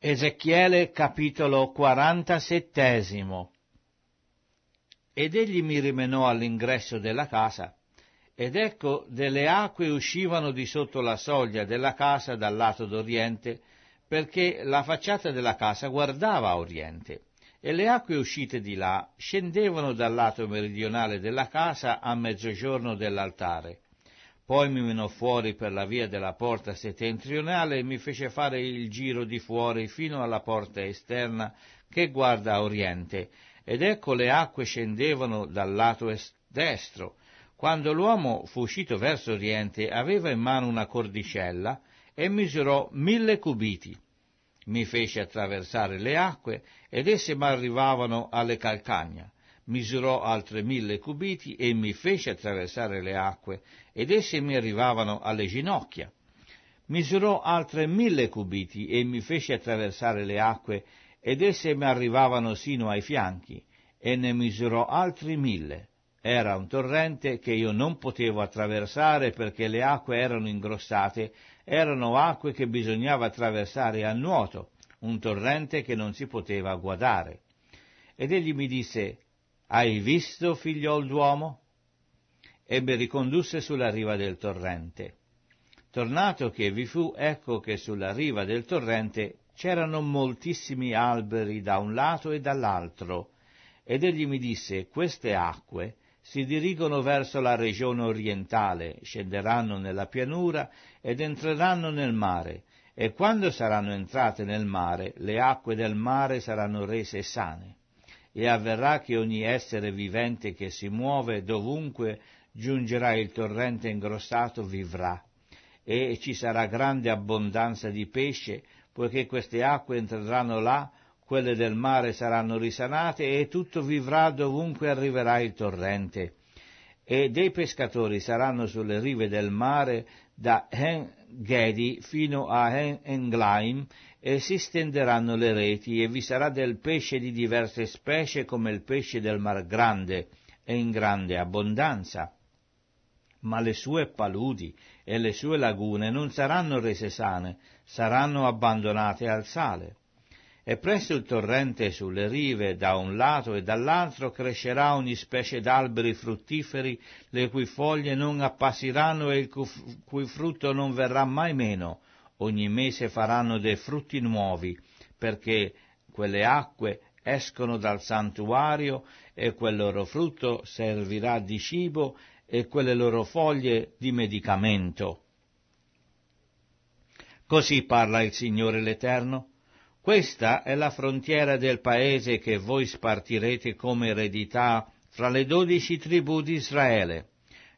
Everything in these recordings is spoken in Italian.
Ezechiele capitolo 47 Ed egli mi rimenò all'ingresso della casa, ed ecco delle acque uscivano di sotto la soglia della casa dal lato d'oriente, perché la facciata della casa guardava a oriente, e le acque uscite di là scendevano dal lato meridionale della casa a mezzogiorno dell'altare, poi mi menò fuori per la via della porta settentrionale e mi fece fare il giro di fuori fino alla porta esterna che guarda a oriente, ed ecco le acque scendevano dal lato est- destro. Quando l'uomo fu uscito verso oriente aveva in mano una cordicella e misurò mille cubiti. Mi fece attraversare le acque ed esse m'arrivavano alle calcagna misurò altre mille cubiti e mi fece attraversare le acque, ed esse mi arrivavano alle ginocchia. Misurò altre mille cubiti e mi fece attraversare le acque, ed esse mi arrivavano sino ai fianchi, e ne misurò altri mille. Era un torrente che io non potevo attraversare perché le acque erano ingrossate, erano acque che bisognava attraversare a nuoto, un torrente che non si poteva guadare. Ed egli mi disse, hai visto, figliol d'uomo? Ebbe ricondusse sulla riva del torrente. Tornato che vi fu, ecco che sulla riva del torrente c'erano moltissimi alberi da un lato e dall'altro, ed egli mi disse, queste acque si dirigono verso la regione orientale, scenderanno nella pianura ed entreranno nel mare, e quando saranno entrate nel mare, le acque del mare saranno rese sane e avverrà che ogni essere vivente che si muove dovunque giungerà il torrente ingrossato vivrà e ci sarà grande abbondanza di pesce, poiché queste acque entreranno là, quelle del mare saranno risanate e tutto vivrà dovunque arriverà il torrente. E dei pescatori saranno sulle rive del mare da Hen Gedi fino a Hen Englaim e si stenderanno le reti e vi sarà del pesce di diverse specie come il pesce del mar grande e in grande abbondanza. Ma le sue paludi e le sue lagune non saranno rese sane, saranno abbandonate al sale. E presso il torrente sulle rive, da un lato e dall'altro, crescerà ogni specie d'alberi fruttiferi, le cui foglie non appassiranno e il cui frutto non verrà mai meno, ogni mese faranno dei frutti nuovi, perché quelle acque escono dal santuario e quel loro frutto servirà di cibo e quelle loro foglie di medicamento. Così parla il Signore l'Eterno. Questa è la frontiera del paese che voi spartirete come eredità fra le dodici tribù di Israele.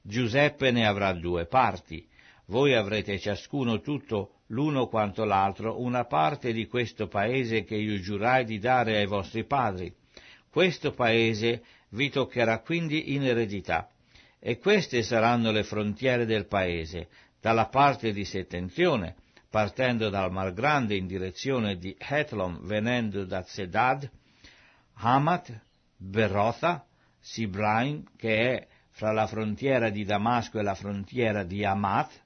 Giuseppe ne avrà due parti. Voi avrete ciascuno tutto l'uno quanto l'altro, una parte di questo paese che io giurai di dare ai vostri padri. Questo paese vi toccherà quindi in eredità. E queste saranno le frontiere del paese, dalla parte di settentrione, partendo dal Mar Grande in direzione di Hetlon, venendo da Zedad, Hamat, Berotha, Sibraim, che è fra la frontiera di Damasco e la frontiera di Hamat,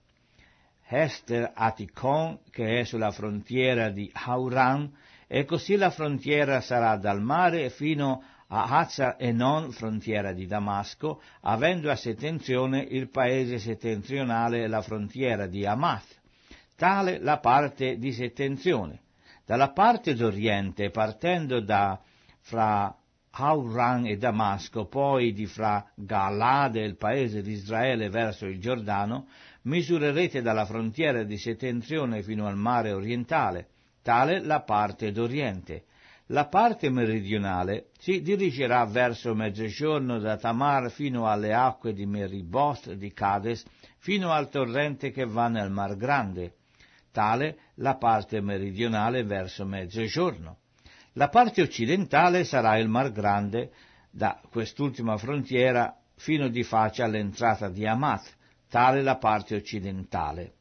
Hester Atikon, che è sulla frontiera di Hauran, e così la frontiera sarà dal mare fino a Hazar Enon, frontiera di Damasco, avendo a settenzione il paese settentrionale e la frontiera di Hamath, tale la parte di settenzione. Dalla parte d'oriente, partendo da fra Hauran e Damasco, poi di fra Galade, il paese di Israele, verso il Giordano, misurerete dalla frontiera di settentrione fino al mare orientale, tale la parte d'Oriente. La parte meridionale si dirigerà verso mezzogiorno da Tamar fino alle acque di Meriboth di Cades, fino al torrente che va nel Mar Grande, tale la parte meridionale verso mezzogiorno. La parte occidentale sarà il Mar Grande, da quest'ultima frontiera fino di faccia all'entrata di Amat, tale la parte occidentale.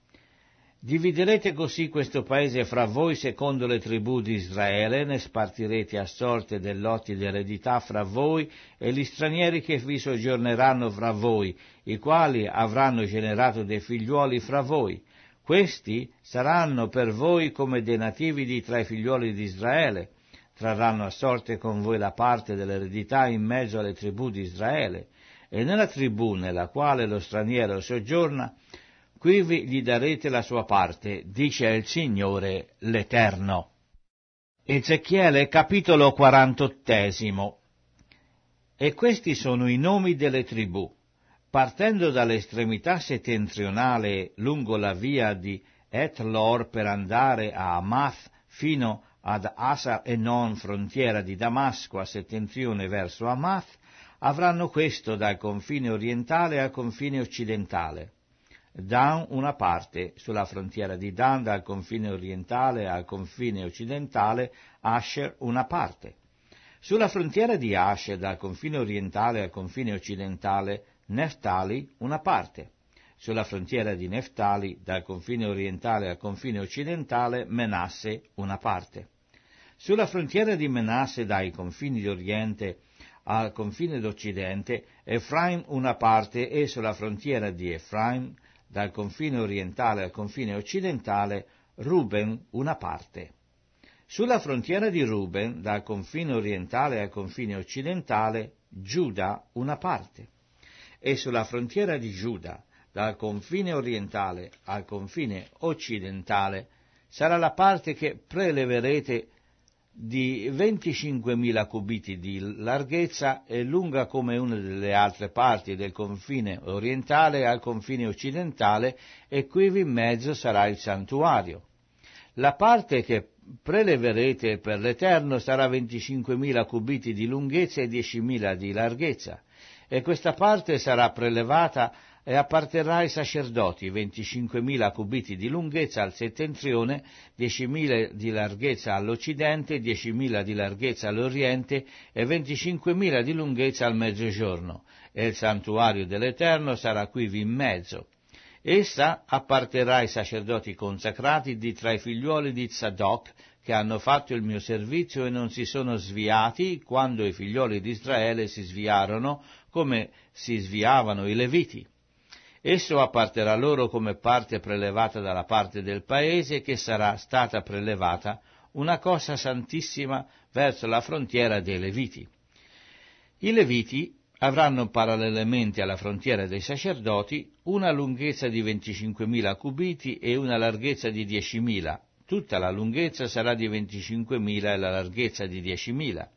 Dividerete così questo paese fra voi secondo le tribù di Israele, ne spartirete a sorte dei lotti d'eredità fra voi e gli stranieri che vi soggiorneranno fra voi, i quali avranno generato dei figliuoli fra voi. Questi saranno per voi come dei nativi di tra i figliuoli di Israele, trarranno a sorte con voi la parte dell'eredità in mezzo alle tribù di Israele e nella tribù nella quale lo straniero soggiorna, quivi gli darete la sua parte, dice il Signore l'Eterno. Ezechiele capitolo 48 E questi sono i nomi delle tribù. Partendo dall'estremità settentrionale lungo la via di Etlor per andare a Amath fino ad Asa e non frontiera di Damasco a settentrione verso Amath, avranno questo dal confine orientale al confine occidentale. Dan una parte sulla frontiera di Dan dal confine orientale al confine occidentale, Asher una parte. Sulla frontiera di Asher dal confine orientale al confine occidentale, Neftali una parte. Sulla frontiera di Neftali dal confine orientale al confine occidentale, Menasse una parte. Sulla frontiera di Menasse dai confini d'Oriente, Oriente al confine d'Occidente, Efraim una parte e sulla frontiera di Efraim, dal confine orientale al confine occidentale, Ruben una parte. Sulla frontiera di Ruben, dal confine orientale al confine occidentale, Giuda una parte. E sulla frontiera di Giuda, dal confine orientale al confine occidentale, sarà la parte che preleverete di 25.000 cubiti di larghezza e lunga come una delle altre parti del confine orientale al confine occidentale e quivi in mezzo sarà il santuario. La parte che preleverete per l'Eterno sarà 25.000 cubiti di lunghezza e 10.000 di larghezza e questa parte sarà prelevata e apparterrà ai sacerdoti, 25.000 cubiti di lunghezza al settentrione, 10.000 di larghezza all'occidente, 10.000 di larghezza all'oriente e 25.000 di lunghezza al mezzogiorno, e il santuario dell'Eterno sarà qui in mezzo. Essa apparterrà ai sacerdoti consacrati di tra i figliuoli di Zadok, che hanno fatto il mio servizio e non si sono sviati quando i figlioli di Israele si sviarono, come si sviavano i Leviti Esso apparterà loro come parte prelevata dalla parte del paese che sarà stata prelevata una cosa santissima verso la frontiera dei Leviti. I Leviti avranno parallelamente alla frontiera dei sacerdoti una lunghezza di 25.000 cubiti e una larghezza di 10.000. Tutta la lunghezza sarà di 25.000 e la larghezza di 10.000.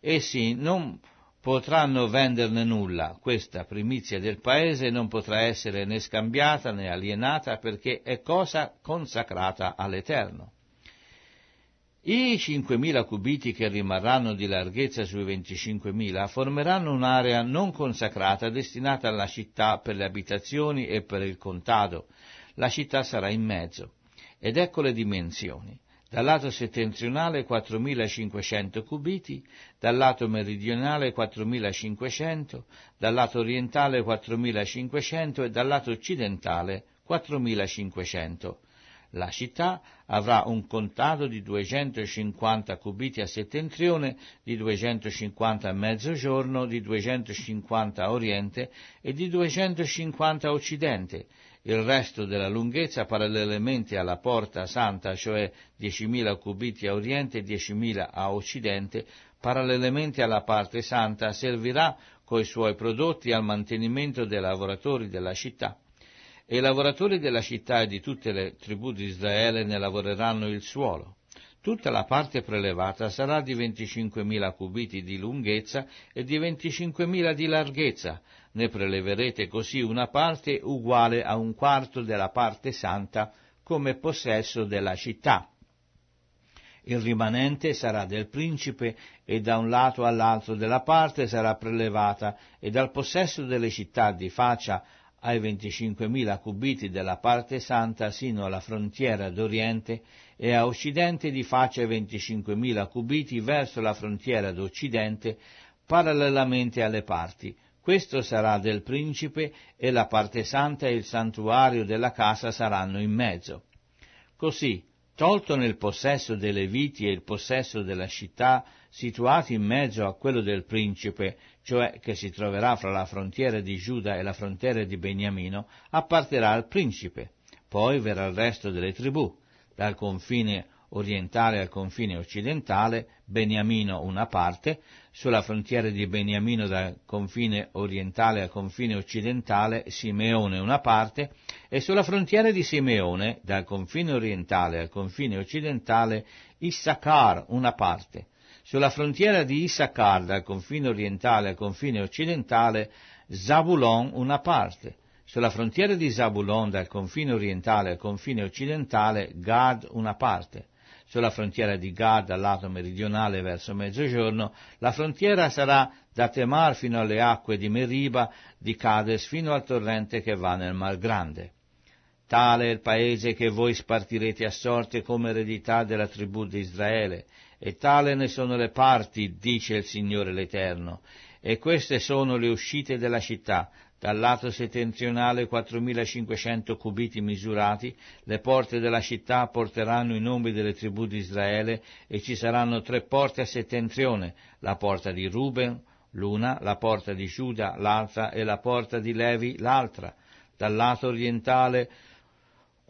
Essi non potranno venderne nulla. Questa primizia del paese non potrà essere né scambiata né alienata perché è cosa consacrata all'Eterno. I 5.000 cubiti che rimarranno di larghezza sui 25.000 formeranno un'area non consacrata destinata alla città per le abitazioni e per il contado. La città sarà in mezzo. Ed ecco le dimensioni dal lato settentrionale 4.500 cubiti, dal lato meridionale 4.500, dal lato orientale 4.500 e dal lato occidentale 4.500. La città avrà un contato di 250 cubiti a settentrione, di 250 a mezzogiorno, di 250 a oriente e di 250 a occidente il resto della lunghezza parallelamente alla porta santa, cioè 10.000 cubiti a oriente e 10.000 a occidente, parallelamente alla parte santa, servirà coi suoi prodotti al mantenimento dei lavoratori della città. E i lavoratori della città e di tutte le tribù di Israele ne lavoreranno il suolo. Tutta la parte prelevata sarà di 25.000 cubiti di lunghezza e di 25.000 di larghezza, ne preleverete così una parte uguale a un quarto della parte santa come possesso della città. Il rimanente sarà del principe e da un lato all'altro della parte sarà prelevata e dal possesso delle città di faccia ai 25.000 cubiti della parte santa sino alla frontiera d'Oriente e a Occidente di faccia ai 25.000 cubiti verso la frontiera d'Occidente parallelamente alle parti questo sarà del principe e la parte santa e il santuario della casa saranno in mezzo. Così, tolto nel possesso dei Leviti e il possesso della città, situati in mezzo a quello del principe, cioè che si troverà fra la frontiera di Giuda e la frontiera di Beniamino, apparterà al principe. Poi verrà il resto delle tribù, dal confine orientale al confine occidentale, Beniamino una parte, sulla frontiera di Beniamino dal confine orientale al confine occidentale, Simeone una parte, e sulla frontiera di Simeone dal confine orientale al confine occidentale, Issachar una parte. Sulla frontiera di Issachar dal confine orientale al confine occidentale, Zabulon una parte sulla frontiera di Zabulon dal confine orientale al confine occidentale, Gad una parte, sulla frontiera di Gad dal lato meridionale verso mezzogiorno, la frontiera sarà da Temar fino alle acque di Meriba, di Cades fino al torrente che va nel Mar Grande. Tale è il paese che voi spartirete a sorte come eredità della tribù di Israele, e tale ne sono le parti, dice il Signore l'Eterno. E queste sono le uscite della città, dal lato settentrionale 4.500 cubiti misurati, le porte della città porteranno i nomi delle tribù di Israele e ci saranno tre porte a settentrione, la porta di Ruben, l'una, la porta di Giuda, l'altra, e la porta di Levi, l'altra. Dal lato orientale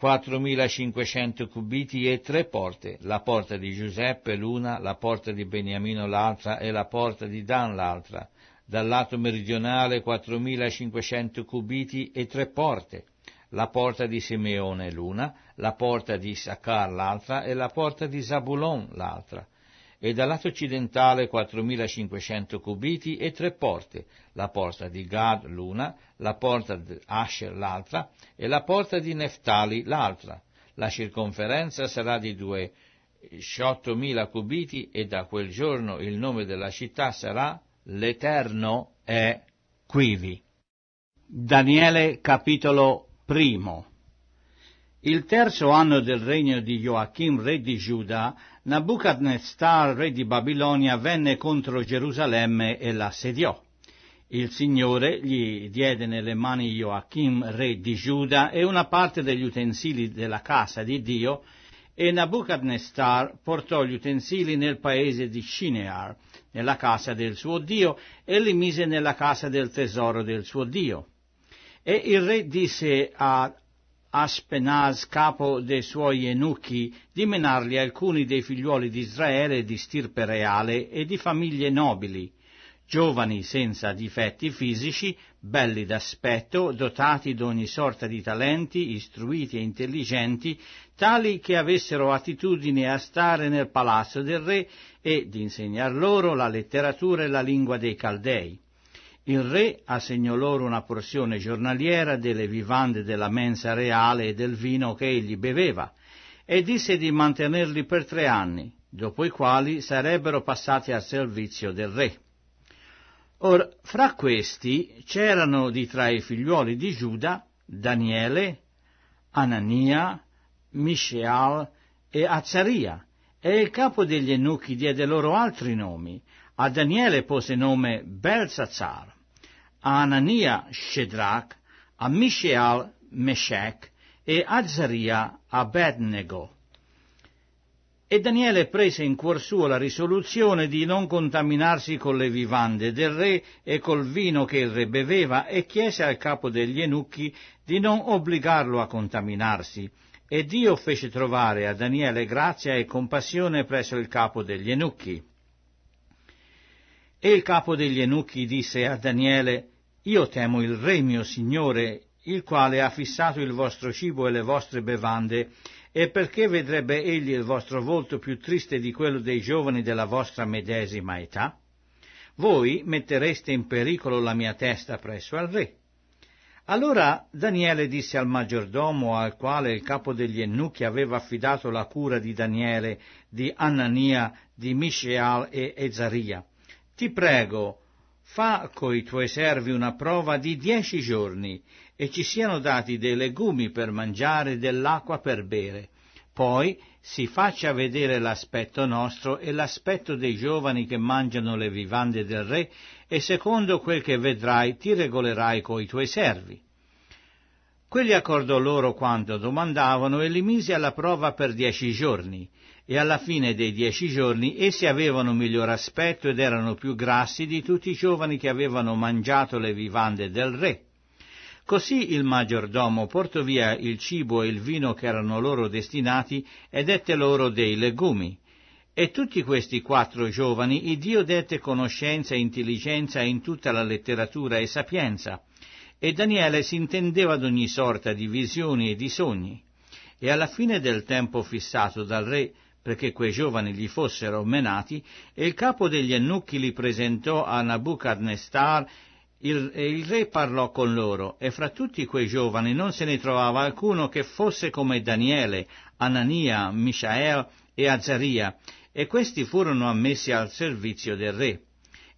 4.500 cubiti e tre porte, la porta di Giuseppe l'una, la porta di Beniamino l'altra e la porta di Dan l'altra dal lato meridionale 4.500 cubiti e tre porte, la porta di Simeone l'una, la porta di Issacar l'altra e la porta di Zabulon l'altra, e dal lato occidentale 4.500 cubiti e tre porte, la porta di Gad l'una, la porta di Asher l'altra e la porta di Neftali l'altra. La circonferenza sarà di due 2.000 cubiti e da quel giorno il nome della città sarà l'Eterno è quivi. Daniele capitolo primo. Il terzo anno del regno di Joachim, re di Giuda, Nabucodonosor, re di Babilonia, venne contro Gerusalemme e l'assediò. Il Signore gli diede nelle mani Joachim, re di Giuda, e una parte degli utensili della casa di Dio, e Nabucodonosor portò gli utensili nel paese di Shinear, nella casa del suo Dio e li mise nella casa del tesoro del suo Dio. E il re disse a Aspenaz, capo dei suoi eunuchi, di menarli alcuni dei figliuoli di Israele di stirpe reale e di famiglie nobili, giovani senza difetti fisici, belli d'aspetto, dotati d'ogni sorta di talenti, istruiti e intelligenti, tali che avessero attitudine a stare nel palazzo del re e d'insegnar loro la letteratura e la lingua dei Caldei. Il re assegnò loro una porzione giornaliera delle vivande della mensa reale e del vino che egli beveva, e disse di mantenerli per tre anni, dopo i quali sarebbero passati al servizio del re. Or, fra questi c'erano di tra i figliuoli di Giuda Daniele, Anania, Misceal e Azzaria, e il capo degli eunuchi diede loro altri nomi. A Daniele pose nome Belsazzar, a Anania Shedrach, a Misceal Meshech e a Azzaria Abednego. E Daniele prese in cuor suo la risoluzione di non contaminarsi con le vivande del re e col vino che il re beveva e chiese al capo degli enucchi di non obbligarlo a contaminarsi. E Dio fece trovare a Daniele grazia e compassione presso il capo degli enucchi. E il capo degli enucchi disse a Daniele, Io temo il re mio signore, il quale ha fissato il vostro cibo e le vostre bevande, e perché vedrebbe egli il vostro volto più triste di quello dei giovani della vostra medesima età? Voi mettereste in pericolo la mia testa presso al re. Allora Daniele disse al maggiordomo al quale il capo degli eunuchi aveva affidato la cura di Daniele, di Anania, di Mishael e Ezaria, ti prego, fa coi tuoi servi una prova di dieci giorni e ci siano dati dei legumi per mangiare e dell'acqua per bere. Poi si faccia vedere l'aspetto nostro e l'aspetto dei giovani che mangiano le vivande del re, e secondo quel che vedrai ti regolerai coi tuoi servi. Quelli accordò loro quanto domandavano e li mise alla prova per dieci giorni, e alla fine dei dieci giorni essi avevano miglior aspetto ed erano più grassi di tutti i giovani che avevano mangiato le vivande del re. Così il maggiordomo portò via il cibo e il vino che erano loro destinati e dette loro dei legumi. E tutti questi quattro giovani il Dio dette conoscenza e intelligenza in tutta la letteratura e sapienza. E Daniele si intendeva ad ogni sorta di visioni e di sogni. E alla fine del tempo fissato dal re, perché quei giovani gli fossero menati, il capo degli annucchi li presentò a Nabucadnestar il, il re parlò con loro, e fra tutti quei giovani non se ne trovava alcuno che fosse come Daniele, Anania, Mishael e Azzaria, e questi furono ammessi al servizio del re.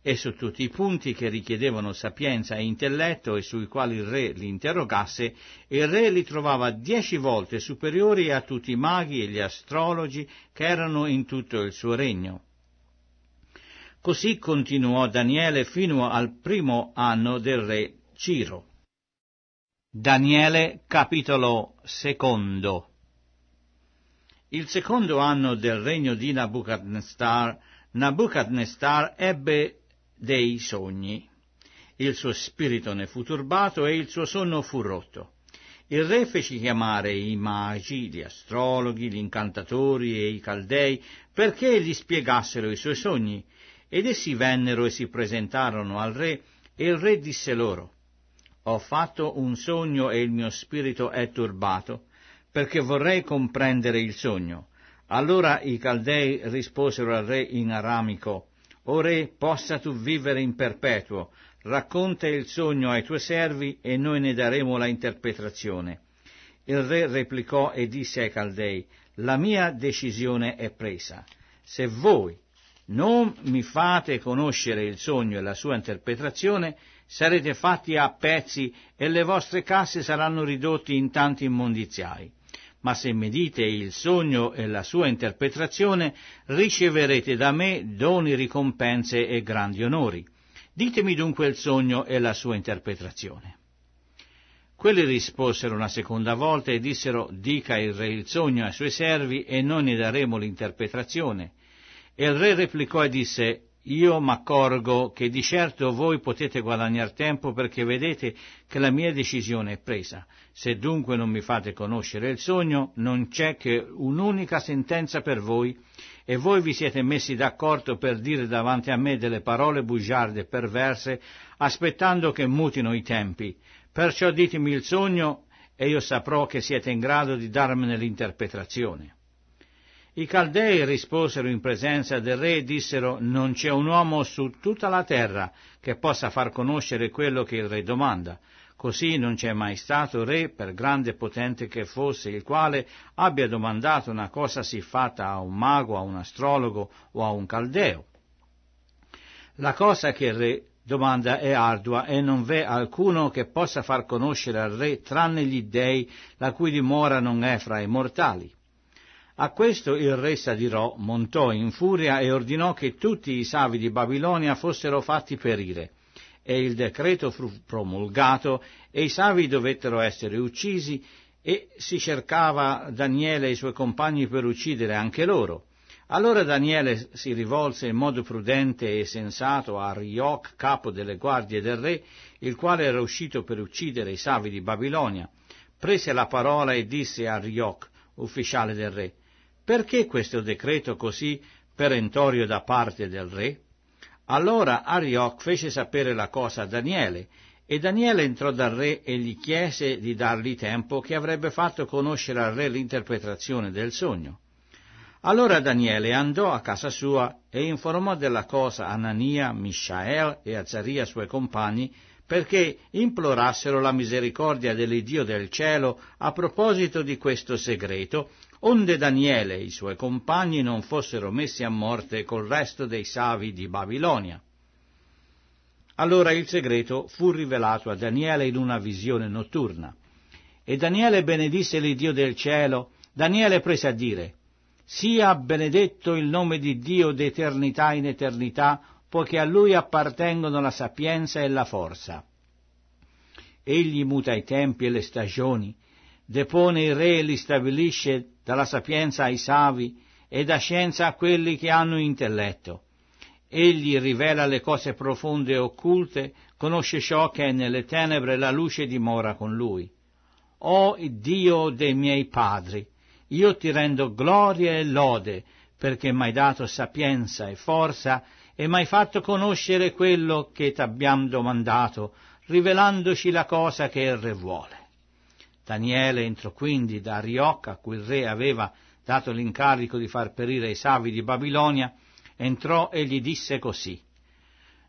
E su tutti i punti che richiedevano sapienza e intelletto e sui quali il re li interrogasse, il re li trovava dieci volte superiori a tutti i maghi e gli astrologi che erano in tutto il suo regno. Così continuò Daniele fino al primo anno del re Ciro. Daniele capitolo secondo Il secondo anno del regno di Nabucodonosor, Nabucodonosor ebbe dei sogni. Il suo spirito ne fu turbato e il suo sonno fu rotto. Il re fece chiamare i magi, gli astrologhi, gli incantatori e i caldei perché gli spiegassero i suoi sogni ed essi vennero e si presentarono al re, e il re disse loro, Ho fatto un sogno e il mio spirito è turbato, perché vorrei comprendere il sogno. Allora i Caldei risposero al re in aramico, O re, possa tu vivere in perpetuo, racconta il sogno ai tuoi servi e noi ne daremo la interpretazione. Il re replicò e disse ai Caldei, La mia decisione è presa. Se voi non mi fate conoscere il sogno e la sua interpretazione, sarete fatti a pezzi e le vostre casse saranno ridotte in tanti immondiziai. Ma se mi dite il sogno e la sua interpretazione, riceverete da me doni, ricompense e grandi onori. Ditemi dunque il sogno e la sua interpretazione. Quelli risposero una seconda volta e dissero, dica il re il sogno ai suoi servi e noi ne daremo l'interpretazione. E il re replicò e disse, io m'accorgo che di certo voi potete guadagnare tempo perché vedete che la mia decisione è presa. Se dunque non mi fate conoscere il sogno, non c'è che un'unica sentenza per voi e voi vi siete messi d'accordo per dire davanti a me delle parole bugiarde e perverse, aspettando che mutino i tempi. Perciò ditemi il sogno e io saprò che siete in grado di darmene l'interpretazione. I Caldei risposero in presenza del re e dissero non c'è un uomo su tutta la terra che possa far conoscere quello che il re domanda. Così non c'è mai stato re, per grande e potente che fosse, il quale abbia domandato una cosa siffatta a un mago, a un astrologo o a un caldeo. La cosa che il re domanda è ardua e non v'è alcuno che possa far conoscere al re tranne gli dei la cui dimora non è fra i mortali. A questo il re Sadirò montò in furia e ordinò che tutti i savi di Babilonia fossero fatti perire. E il decreto fu promulgato e i savi dovettero essere uccisi e si cercava Daniele e i suoi compagni per uccidere anche loro. Allora Daniele si rivolse in modo prudente e sensato a Rioc, capo delle guardie del re, il quale era uscito per uccidere i savi di Babilonia. Prese la parola e disse a Rioc, ufficiale del re, perché questo decreto così perentorio da parte del re? Allora Arioc fece sapere la cosa a Daniele, e Daniele entrò dal re e gli chiese di dargli tempo che avrebbe fatto conoscere al re l'interpretazione del sogno. Allora Daniele andò a casa sua e informò della cosa a Anania, Mishael e Azaria suoi compagni perché implorassero la misericordia dell'Iddio del cielo a proposito di questo segreto onde Daniele e i suoi compagni non fossero messi a morte col resto dei savi di Babilonia. Allora il segreto fu rivelato a Daniele in una visione notturna. E Daniele benedisse l'Iddio del cielo. Daniele prese a dire, sia benedetto il nome di Dio d'eternità in eternità, poiché a lui appartengono la sapienza e la forza. Egli muta i tempi e le stagioni, depone i re e li stabilisce dalla sapienza ai savi e da scienza a quelli che hanno intelletto. Egli rivela le cose profonde e occulte, conosce ciò che è nelle tenebre, la luce dimora con lui. O Dio dei miei padri, io ti rendo gloria e lode, perché m'hai dato sapienza e forza e m'hai fatto conoscere quello che t'abbiam domandato, rivelandoci la cosa che il Re vuole. Daniele entrò quindi da Rioca, a cui il re aveva dato l'incarico di far perire i savi di Babilonia, entrò e gli disse così,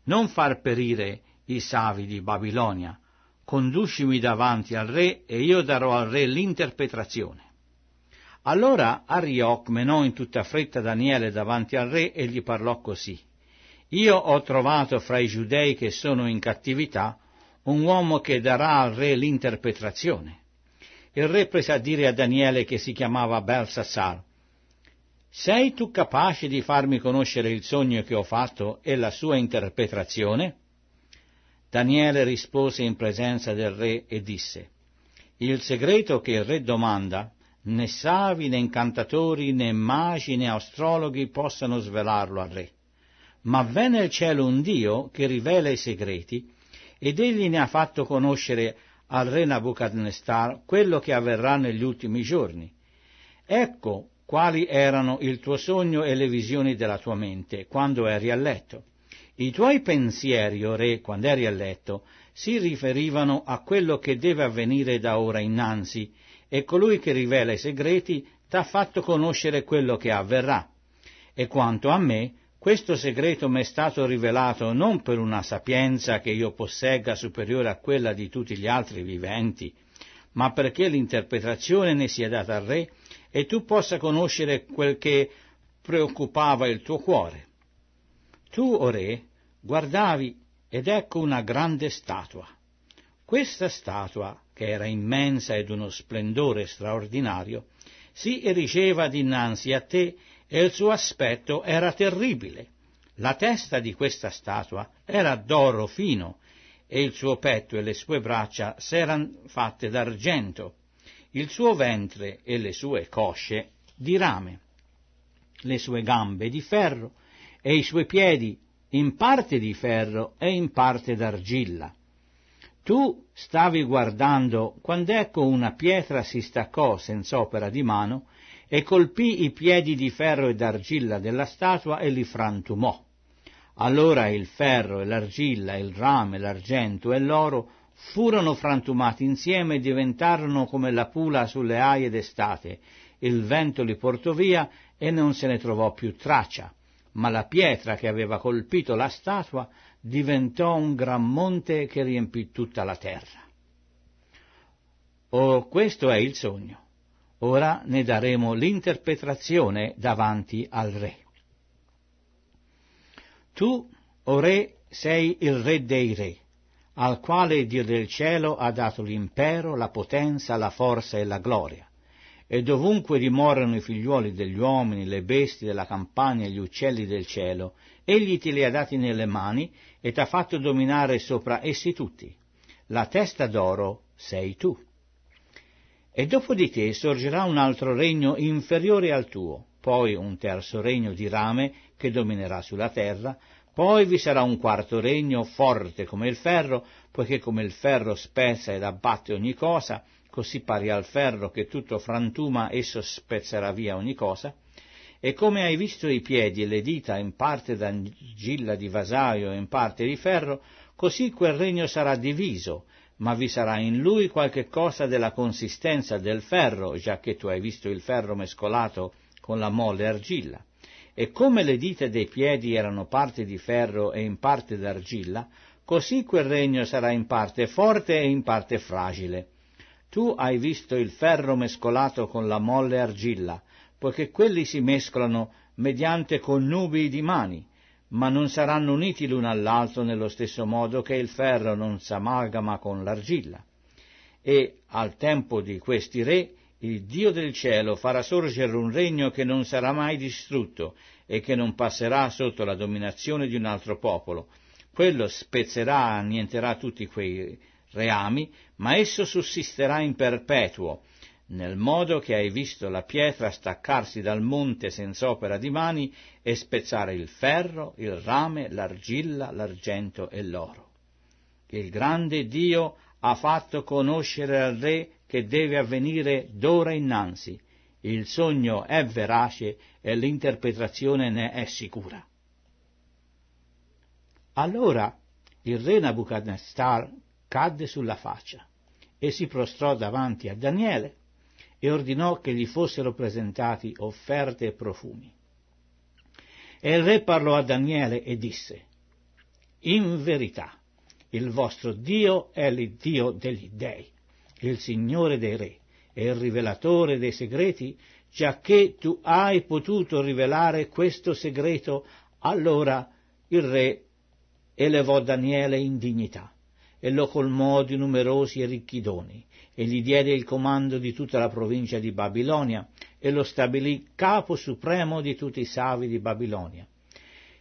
Non far perire i savi di Babilonia, conducimi davanti al re e io darò al re l'interpretazione. Allora Arioc menò in tutta fretta Daniele davanti al re e gli parlò così, Io ho trovato fra i giudei che sono in cattività un uomo che darà al re l'interpretazione il re prese a dire a Daniele che si chiamava Belsassar, sei tu capace di farmi conoscere il sogno che ho fatto e la sua interpretazione? Daniele rispose in presenza del re e disse, il segreto che il re domanda, né savi, né incantatori, né magi, né astrologhi possano svelarlo al re. Ma v'è nel cielo un Dio che rivela i segreti, ed egli ne ha fatto conoscere al re Nabucodonosor quello che avverrà negli ultimi giorni. Ecco quali erano il tuo sogno e le visioni della tua mente quando eri a letto. I tuoi pensieri, o oh re, quando eri a letto, si riferivano a quello che deve avvenire da ora innanzi, e colui che rivela i segreti t'ha fatto conoscere quello che avverrà. E quanto a me, questo segreto mi è stato rivelato non per una sapienza che io possegga superiore a quella di tutti gli altri viventi, ma perché l'interpretazione ne sia data al Re e tu possa conoscere quel che preoccupava il tuo cuore. Tu, o Re, guardavi ed ecco una grande statua. Questa statua, che era immensa ed uno splendore straordinario, si erigeva dinanzi a te e il suo aspetto era terribile. La testa di questa statua era d'oro fino e il suo petto e le sue braccia s'eran fatte d'argento, il suo ventre e le sue cosce di rame, le sue gambe di ferro e i suoi piedi in parte di ferro e in parte d'argilla. Tu stavi guardando quando ecco una pietra si staccò senza opera di mano e colpì i piedi di ferro e d'argilla della statua e li frantumò. Allora il ferro e l'argilla, il rame, l'argento e l'oro furono frantumati insieme e diventarono come la pula sulle aie d'estate. Il vento li portò via e non se ne trovò più traccia. Ma la pietra che aveva colpito la statua diventò un gran monte che riempì tutta la terra. Oh, questo è il sogno. Ora ne daremo l'interpretazione davanti al Re. Tu, o Re, sei il Re dei Re, al quale Dio del cielo ha dato l'impero, la potenza, la forza e la gloria. E dovunque dimorano i figliuoli degli uomini, le bestie della campagna e gli uccelli del cielo, egli te li ha dati nelle mani e t'ha fatto dominare sopra essi tutti. La testa d'oro sei tu. E dopo di dopodiché sorgerà un altro regno inferiore al tuo, poi un terzo regno di rame che dominerà sulla terra, poi vi sarà un quarto regno forte come il ferro, poiché come il ferro spezza ed abbatte ogni cosa, così pari al ferro che tutto frantuma esso spezzerà via ogni cosa. E come hai visto i piedi e le dita in parte d'angilla di vasaio e in parte di ferro, così quel regno sarà diviso, ma vi sarà in lui qualche cosa della consistenza del ferro, già che tu hai visto il ferro mescolato con la molle argilla. E come le dita dei piedi erano parte di ferro e in parte d'argilla, così quel regno sarà in parte forte e in parte fragile. Tu hai visto il ferro mescolato con la molle argilla, poiché quelli si mescolano mediante connubi di mani ma non saranno uniti l'uno all'altro nello stesso modo che il ferro non s'amalgama con l'argilla. E al tempo di questi re, il Dio del cielo farà sorgere un regno che non sarà mai distrutto e che non passerà sotto la dominazione di un altro popolo. Quello spezzerà, e annienterà tutti quei reami, ma esso sussisterà in perpetuo nel modo che hai visto la pietra staccarsi dal monte senza opera di mani e spezzare il ferro, il rame, l'argilla, l'argento e l'oro. Il grande Dio ha fatto conoscere al re che deve avvenire d'ora innanzi. Il sogno è verace e l'interpretazione ne è sicura. Allora il re Nabucodonosor cadde sulla faccia e si prostrò davanti a Daniele e ordinò che gli fossero presentati offerte e profumi. E il re parlò a Daniele e disse, In verità, il vostro Dio è il Dio degli dèi, il Signore dei re e il rivelatore dei segreti, giacché tu hai potuto rivelare questo segreto, allora il re elevò Daniele in dignità e lo colmò di numerosi e ricchi doni, e gli diede il comando di tutta la provincia di Babilonia, e lo stabilì capo supremo di tutti i savi di Babilonia.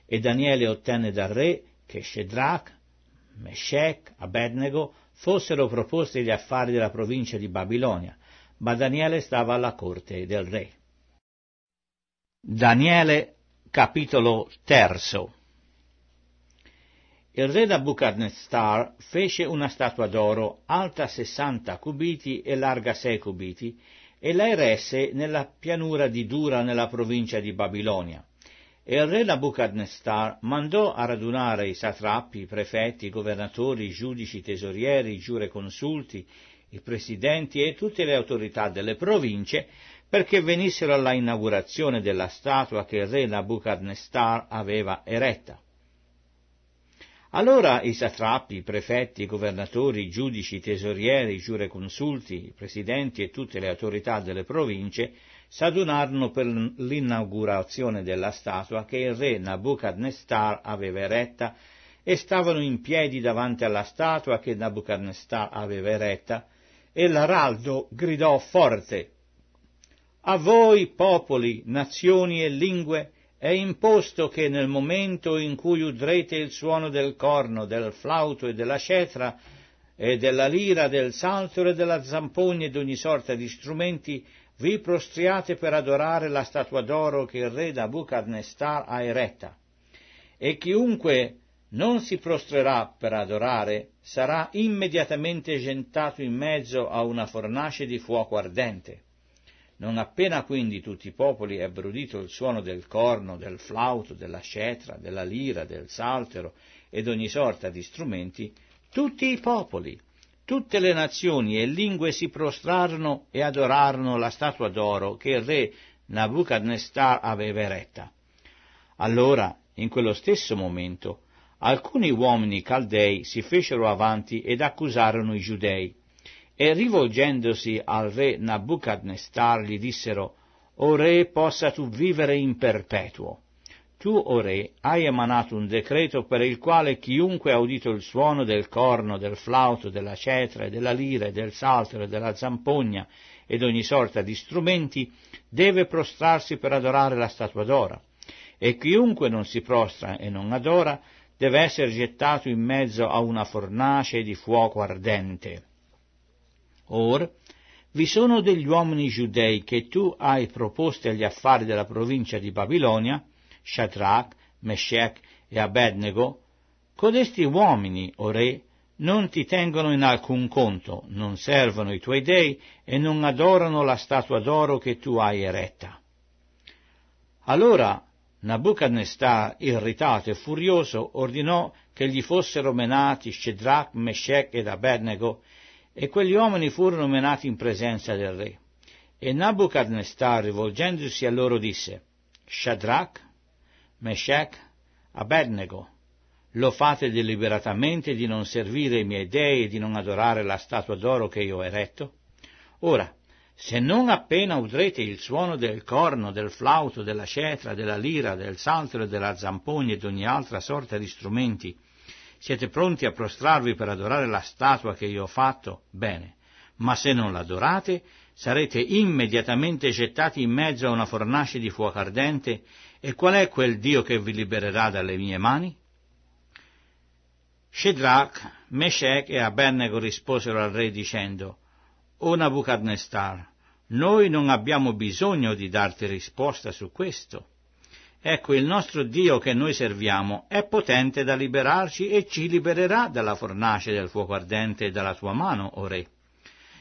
E Daniele ottenne dal re che Shedrach, Meshech, Abednego fossero proposti gli affari della provincia di Babilonia, ma Daniele stava alla corte del re. Daniele capitolo terzo il re Nabucodonosor fece una statua d'oro alta 60 cubiti e larga 6 cubiti e la eresse nella pianura di Dura nella provincia di Babilonia. E il re Nabucodonosor mandò a radunare i satrappi, i prefetti, i governatori, i giudici, i tesorieri, i giureconsulti, i presidenti e tutte le autorità delle province perché venissero alla inaugurazione della statua che il re Nabucodonosor aveva eretta. Allora i satrappi, i prefetti, i governatori, i giudici, i tesorieri, i giureconsulti, i presidenti e tutte le autorità delle province s'adunarono per l'inaugurazione della statua che il re Nabucodonosor aveva eretta e stavano in piedi davanti alla statua che Nabucodonosor aveva eretta e l'araldo gridò forte A voi popoli, nazioni e lingue, è imposto che nel momento in cui udrete il suono del corno, del flauto e della cetra, e della lira, del saltero della zampogna e di ogni sorta di strumenti, vi prostriate per adorare la statua d'oro che il re Nabucodonosor ha eretta. E chiunque non si prostrerà per adorare sarà immediatamente gentato in mezzo a una fornace di fuoco ardente. Non appena quindi tutti i popoli ebbero udito il suono del corno, del flauto, della scetra, della lira, del saltero ed ogni sorta di strumenti, tutti i popoli, tutte le nazioni e lingue si prostrarono e adorarono la statua d'oro che il re Nabucodonosor aveva eretta. Allora, in quello stesso momento, alcuni uomini caldei si fecero avanti ed accusarono i giudei, e rivolgendosi al re Nabucadnestar gli dissero, O re, possa tu vivere in perpetuo. Tu, o re, hai emanato un decreto per il quale chiunque ha udito il suono del corno, del flauto, della cetra, della lira, del saltero, della zampogna ed ogni sorta di strumenti, deve prostrarsi per adorare la statua d'ora. E chiunque non si prostra e non adora, deve essere gettato in mezzo a una fornace di fuoco ardente. Or, vi sono degli uomini giudei che tu hai proposti agli affari della provincia di Babilonia, Shadrach, Meshech e Abednego, codesti uomini, o re, non ti tengono in alcun conto, non servono i tuoi dei e non adorano la statua d'oro che tu hai eretta. Allora Nabucodonosor, irritato e furioso, ordinò che gli fossero menati Shadrach, Meshech ed Abednego e quegli uomini furono menati in presenza del re. E Nabucodonosor, rivolgendosi a loro, disse, Shadrach, Meshach, Abednego, lo fate deliberatamente di non servire i miei dei e di non adorare la statua d'oro che io ho eretto? Ora, se non appena udrete il suono del corno, del flauto, della cetra, della lira, del saltro e della zampogna e di ogni altra sorta di strumenti, siete pronti a prostrarvi per adorare la statua che io ho fatto? Bene, ma se non l'adorate, sarete immediatamente gettati in mezzo a una fornace di fuoco ardente, e qual è quel Dio che vi libererà dalle mie mani? Shedrach, Meshech e Abednego risposero al re dicendo, O Nabucodonosor, noi non abbiamo bisogno di darti risposta su questo, Ecco, il nostro Dio che noi serviamo è potente da liberarci e ci libererà dalla fornace del fuoco ardente e dalla tua mano, o Re.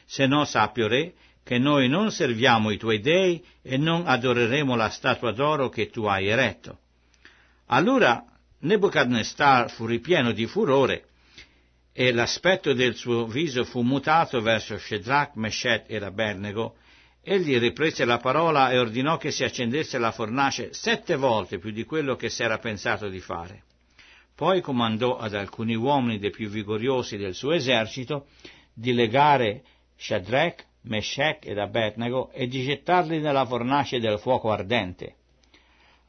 Se no, sappio Re, che noi non serviamo i tuoi dei e non adoreremo la statua d'oro che tu hai eretto. Allora Nebuchadnezzar fu ripieno di furore e l'aspetto del suo viso fu mutato verso Shedrach, Meshet e Rabernego Egli riprese la parola e ordinò che si accendesse la fornace sette volte più di quello che si era pensato di fare. Poi comandò ad alcuni uomini dei più vigoriosi del suo esercito di legare Shadrach, Meshach ed Abednego e di gettarli nella fornace del fuoco ardente.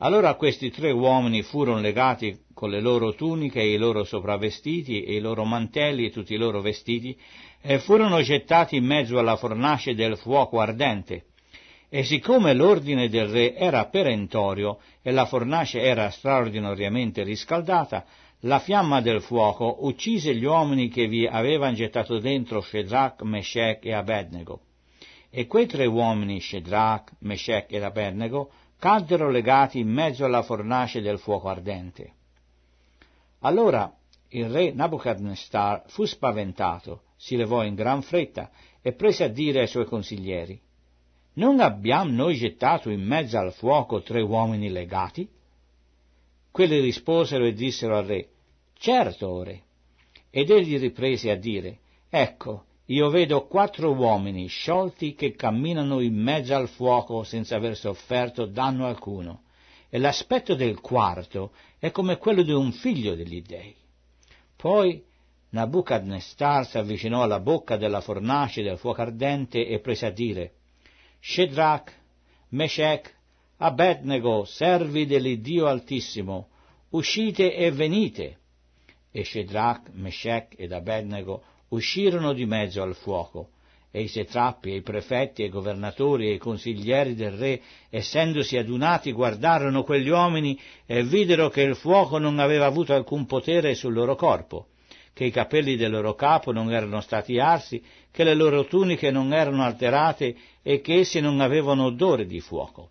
Allora questi tre uomini furono legati con le loro tuniche e i loro sopravvestiti e i loro mantelli e tutti i loro vestiti e furono gettati in mezzo alla fornace del fuoco ardente. E siccome l'ordine del re era perentorio e la fornace era straordinariamente riscaldata, la fiamma del fuoco uccise gli uomini che vi avevano gettato dentro Shedrach, Meshech e Abednego. E quei tre uomini, Shedrach, Meshech e Abednego, caddero legati in mezzo alla fornace del fuoco ardente. Allora il re Nabucodonosor fu spaventato si levò in gran fretta e prese a dire ai suoi consiglieri Non abbiamo noi gettato in mezzo al fuoco tre uomini legati? Quelli risposero e dissero al re Certo, re. Ed egli riprese a dire Ecco, io vedo quattro uomini sciolti che camminano in mezzo al fuoco senza aver sofferto danno alcuno, e l'aspetto del quarto è come quello di un figlio degli dei. Poi Nabucodonosor si avvicinò alla bocca della fornace del fuoco ardente e prese a dire Shedrach, Meshech, Abednego, servi dell'Iddio Altissimo, uscite e venite. E Shedrach, Meshech ed Abednego uscirono di mezzo al fuoco, e i satrapi, e i prefetti, e i governatori, e i consiglieri del re, essendosi adunati, guardarono quegli uomini e videro che il fuoco non aveva avuto alcun potere sul loro corpo che i capelli del loro capo non erano stati arsi, che le loro tuniche non erano alterate e che essi non avevano odore di fuoco.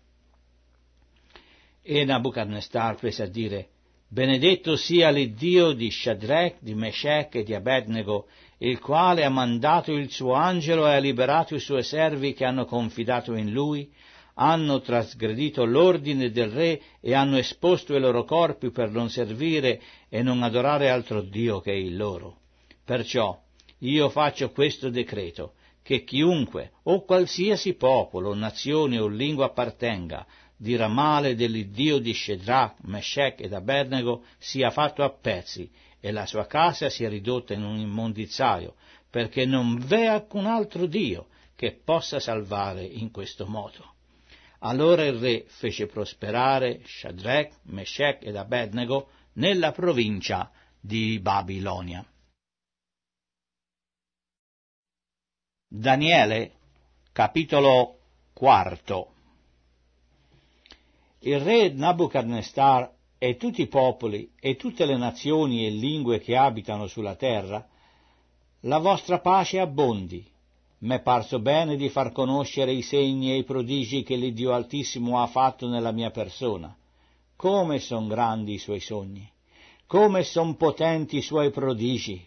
E Nabucodonosor prese a dire, Benedetto sia l'Iddio di Shadrach, di Meshech e di Abednego, il quale ha mandato il suo angelo e ha liberato i suoi servi che hanno confidato in lui, hanno trasgredito l'ordine del re e hanno esposto i loro corpi per non servire e non adorare altro Dio che il loro. Perciò io faccio questo decreto, che chiunque o qualsiasi popolo, nazione o lingua appartenga, dirà male dell'Iddio di Shedrach, Meshech ed Abednego, sia fatto a pezzi e la sua casa sia ridotta in un immondizzaio, perché non v'è alcun altro Dio che possa salvare in questo modo. Allora il re fece prosperare Shadrach, Meshech ed Abednego nella provincia di Babilonia. Daniele, capitolo quarto. Il re Nabucodonosor e tutti i popoli e tutte le nazioni e lingue che abitano sulla terra, la vostra pace abbondi M'è parso bene di far conoscere i segni e i prodigi che l'Iddio Altissimo ha fatto nella mia persona. Come son grandi i suoi sogni! Come son potenti i suoi prodigi!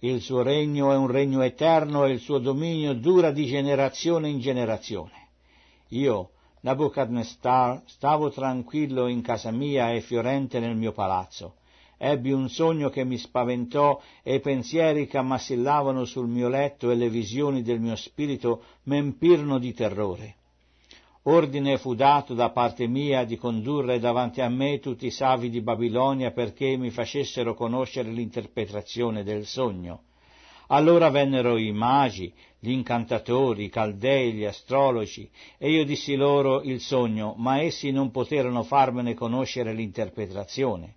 Il suo regno è un regno eterno e il suo dominio dura di generazione in generazione. Io, Nabucodonosor, stavo tranquillo in casa mia e fiorente nel mio palazzo Ebbi un sogno che mi spaventò e i pensieri che ammassillavano sul mio letto e le visioni del mio spirito m'empirono di terrore. Ordine fu dato da parte mia di condurre davanti a me tutti i savi di Babilonia perché mi facessero conoscere l'interpretazione del sogno. Allora vennero i magi, gli incantatori, i caldei, gli astrologi, e io dissi loro il sogno, ma essi non poterono farmene conoscere l'interpretazione.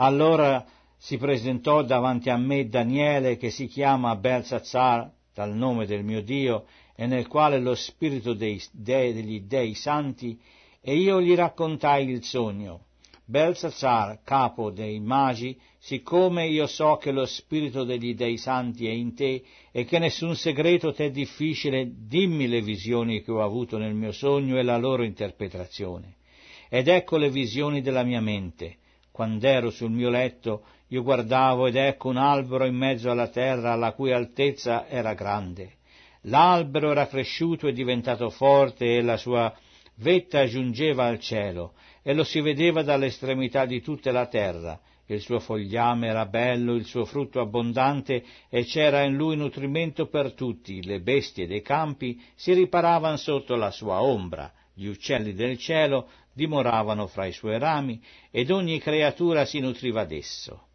Allora si presentò davanti a me Daniele, che si chiama Belsazzar, dal nome del mio Dio, e nel quale lo spirito dei, de, degli dei santi, e io gli raccontai il sogno. Belsazzar, capo dei magi, siccome io so che lo spirito degli dei santi è in te e che nessun segreto ti è difficile, dimmi le visioni che ho avuto nel mio sogno e la loro interpretazione. Ed ecco le visioni della mia mente. Quando ero sul mio letto, io guardavo ed ecco un albero in mezzo alla terra, la cui altezza era grande. L'albero era cresciuto e diventato forte e la sua vetta giungeva al cielo e lo si vedeva dall'estremità di tutta la terra. Il suo fogliame era bello, il suo frutto abbondante e c'era in lui nutrimento per tutti. Le bestie dei campi si riparavano sotto la sua ombra. Gli uccelli del cielo dimoravano fra i suoi rami ed ogni creatura si nutriva d'esso.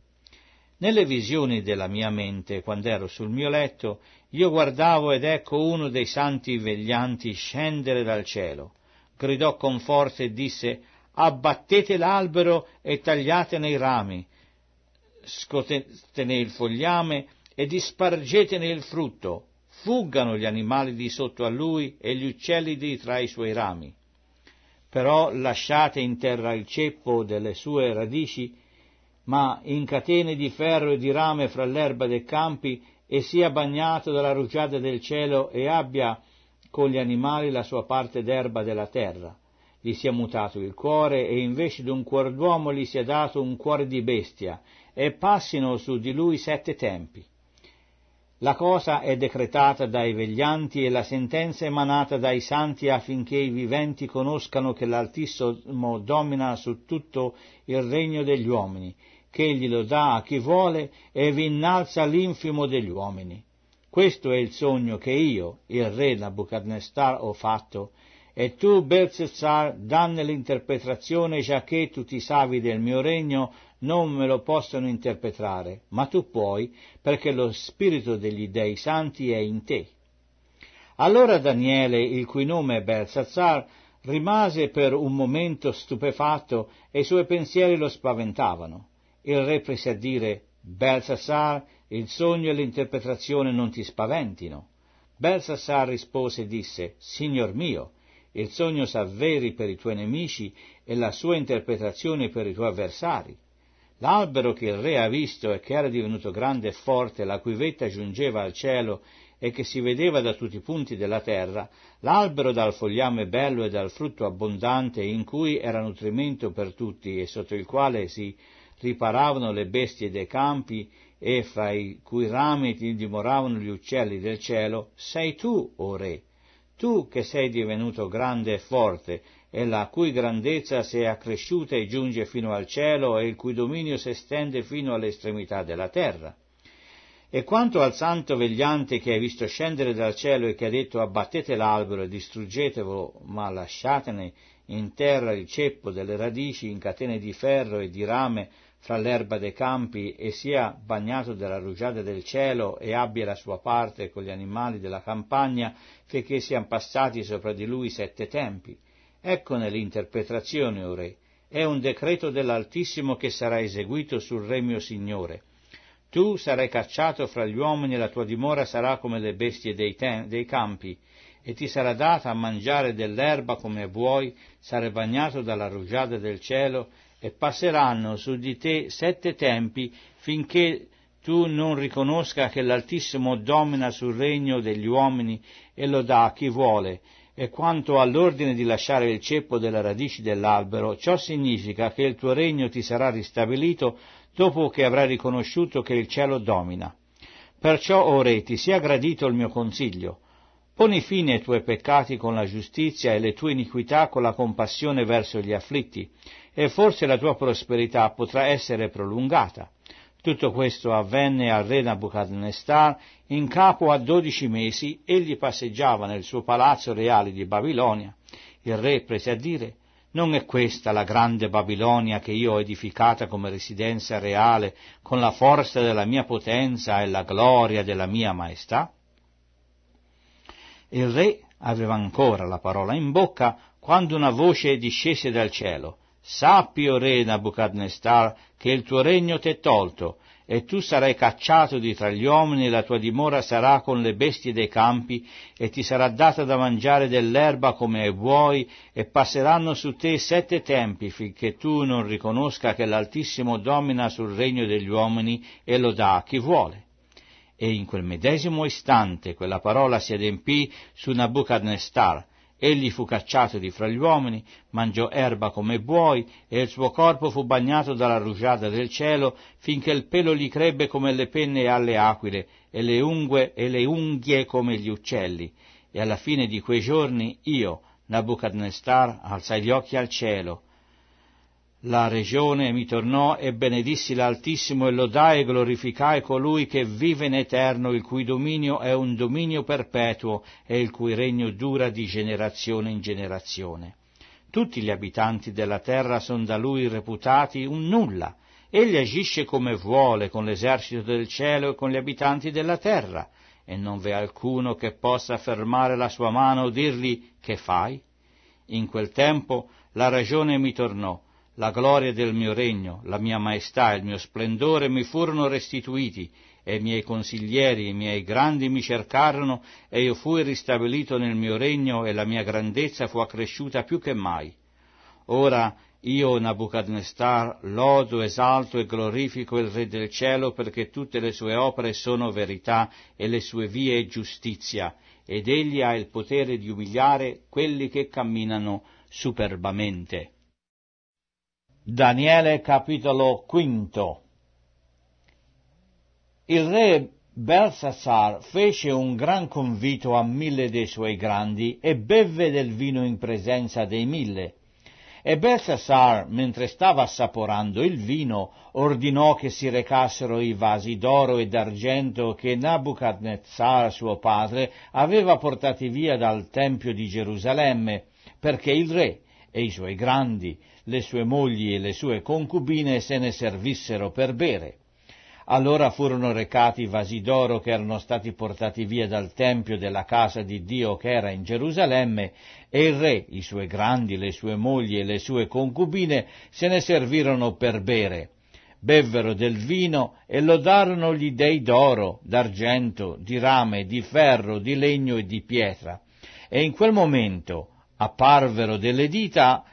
Nelle visioni della mia mente, quando ero sul mio letto, io guardavo ed ecco uno dei santi veglianti scendere dal cielo. Gridò con forza e disse abbattete l'albero e tagliatene i rami, scotetene il fogliame e dispargetene il frutto, fuggano gli animali di sotto a lui e gli uccelli di tra i suoi rami però lasciate in terra il ceppo delle sue radici, ma in catene di ferro e di rame fra l'erba dei campi e sia bagnato dalla rugiada del cielo e abbia con gli animali la sua parte d'erba della terra. Gli sia mutato il cuore e invece d'un cuor d'uomo gli sia dato un cuore di bestia e passino su di lui sette tempi. La cosa è decretata dai veglianti e la sentenza emanata dai santi affinché i viventi conoscano che l'Altissimo domina su tutto il regno degli uomini, che egli lo dà a chi vuole e vi innalza l'infimo degli uomini. Questo è il sogno che io, il re Nabucodonosor, ho fatto e tu, Belzezar, danne l'interpretazione, giacché tutti i savi del mio regno non me lo possono interpretare, ma tu puoi, perché lo spirito degli dei santi è in te. Allora Daniele, il cui nome è Belsazzar, rimase per un momento stupefatto e i suoi pensieri lo spaventavano. Il re prese a dire, Belsassar, il sogno e l'interpretazione non ti spaventino. Belsassar rispose e disse, Signor mio, il sogno s'avveri per i tuoi nemici e la sua interpretazione per i tuoi avversari. L'albero che il re ha visto e che era divenuto grande e forte, la cui vetta giungeva al cielo e che si vedeva da tutti i punti della terra, l'albero dal fogliame bello e dal frutto abbondante in cui era nutrimento per tutti e sotto il quale si riparavano le bestie dei campi e fra i cui rami dimoravano gli uccelli del cielo, sei tu, o oh re, tu che sei divenuto grande e forte, e la cui grandezza si è accresciuta e giunge fino al cielo, e il cui dominio si estende fino all'estremità della terra. E quanto al santo vegliante che hai visto scendere dal cielo e che ha detto abbattete l'albero e distruggetevelo, ma lasciatene in terra il ceppo delle radici in catene di ferro e di rame fra l'erba dei campi e sia bagnato dalla rugiada del cielo e abbia la sua parte con gli animali della campagna, finché siano passati sopra di lui sette tempi. Eccone l'interpretazione, o re. È un decreto dell'Altissimo che sarà eseguito sul re mio Signore. Tu sarai cacciato fra gli uomini e la tua dimora sarà come le bestie dei, ten- dei campi, e ti sarà data a mangiare dell'erba come vuoi, sarai bagnato dalla rugiada del cielo, e passeranno su di te sette tempi finché tu non riconosca che l'Altissimo domina sul regno degli uomini e lo dà a chi vuole. E quanto all'ordine di lasciare il ceppo delle radici dell'albero, ciò significa che il tuo regno ti sarà ristabilito dopo che avrai riconosciuto che il cielo domina. Perciò, o re, ti sia gradito il mio consiglio. Poni fine ai tuoi peccati con la giustizia e le tue iniquità con la compassione verso gli afflitti e forse la tua prosperità potrà essere prolungata. Tutto questo avvenne al re Nabucodonosor in capo a dodici mesi, egli passeggiava nel suo palazzo reale di Babilonia. Il re prese a dire, non è questa la grande Babilonia che io ho edificata come residenza reale con la forza della mia potenza e la gloria della mia maestà? Il re aveva ancora la parola in bocca quando una voce discese dal cielo. Sappi, o re Nabucodonosor, che il tuo regno t'è tolto, e tu sarai cacciato di tra gli uomini, e la tua dimora sarà con le bestie dei campi, e ti sarà data da mangiare dell'erba come vuoi, e passeranno su te sette tempi, finché tu non riconosca che l'Altissimo domina sul regno degli uomini e lo dà a chi vuole. E in quel medesimo istante quella parola si adempì su Nabucodonosor, Egli fu cacciato di fra gli uomini, mangiò erba come buoi, e il suo corpo fu bagnato dalla rugiada del cielo, finché il pelo gli crebbe come le penne alle aquile, e le ungue e le unghie come gli uccelli. E alla fine di quei giorni io, Nabucodonosor, alzai gli occhi al cielo, la regione, mi tornò e benedissi l'Altissimo e lodai e glorificai colui che vive in eterno, il cui dominio è un dominio perpetuo e il cui regno dura di generazione in generazione. Tutti gli abitanti della terra sono da lui reputati un nulla. Egli agisce come vuole con l'esercito del cielo e con gli abitanti della terra, e non v'è alcuno che possa fermare la sua mano o dirgli che fai? In quel tempo la ragione mi tornò la gloria del mio regno, la mia maestà e il mio splendore mi furono restituiti, e i miei consiglieri, i miei grandi mi cercarono, e io fui ristabilito nel mio regno, e la mia grandezza fu accresciuta più che mai. Ora io, Nabucodonosor, lodo, esalto e glorifico il Re del cielo perché tutte le sue opere sono verità e le sue vie giustizia, ed egli ha il potere di umiliare quelli che camminano superbamente. Daniele capitolo quinto. Il re Belsassar fece un gran convito a mille dei suoi grandi e bevve del vino in presenza dei mille. E Belsassar, mentre stava assaporando il vino, ordinò che si recassero i vasi d'oro e d'argento che Nabucodonosor, suo padre, aveva portati via dal Tempio di Gerusalemme, perché il re e i suoi grandi le sue mogli e le sue concubine se ne servissero per bere. Allora furono recati i vasi d'oro che erano stati portati via dal tempio della casa di Dio che era in Gerusalemme, e il re, i suoi grandi, le sue mogli e le sue concubine se ne servirono per bere. Bevvero del vino e lodarono gli dei d'oro, d'argento, di rame, di ferro, di legno e di pietra. E in quel momento apparvero delle dita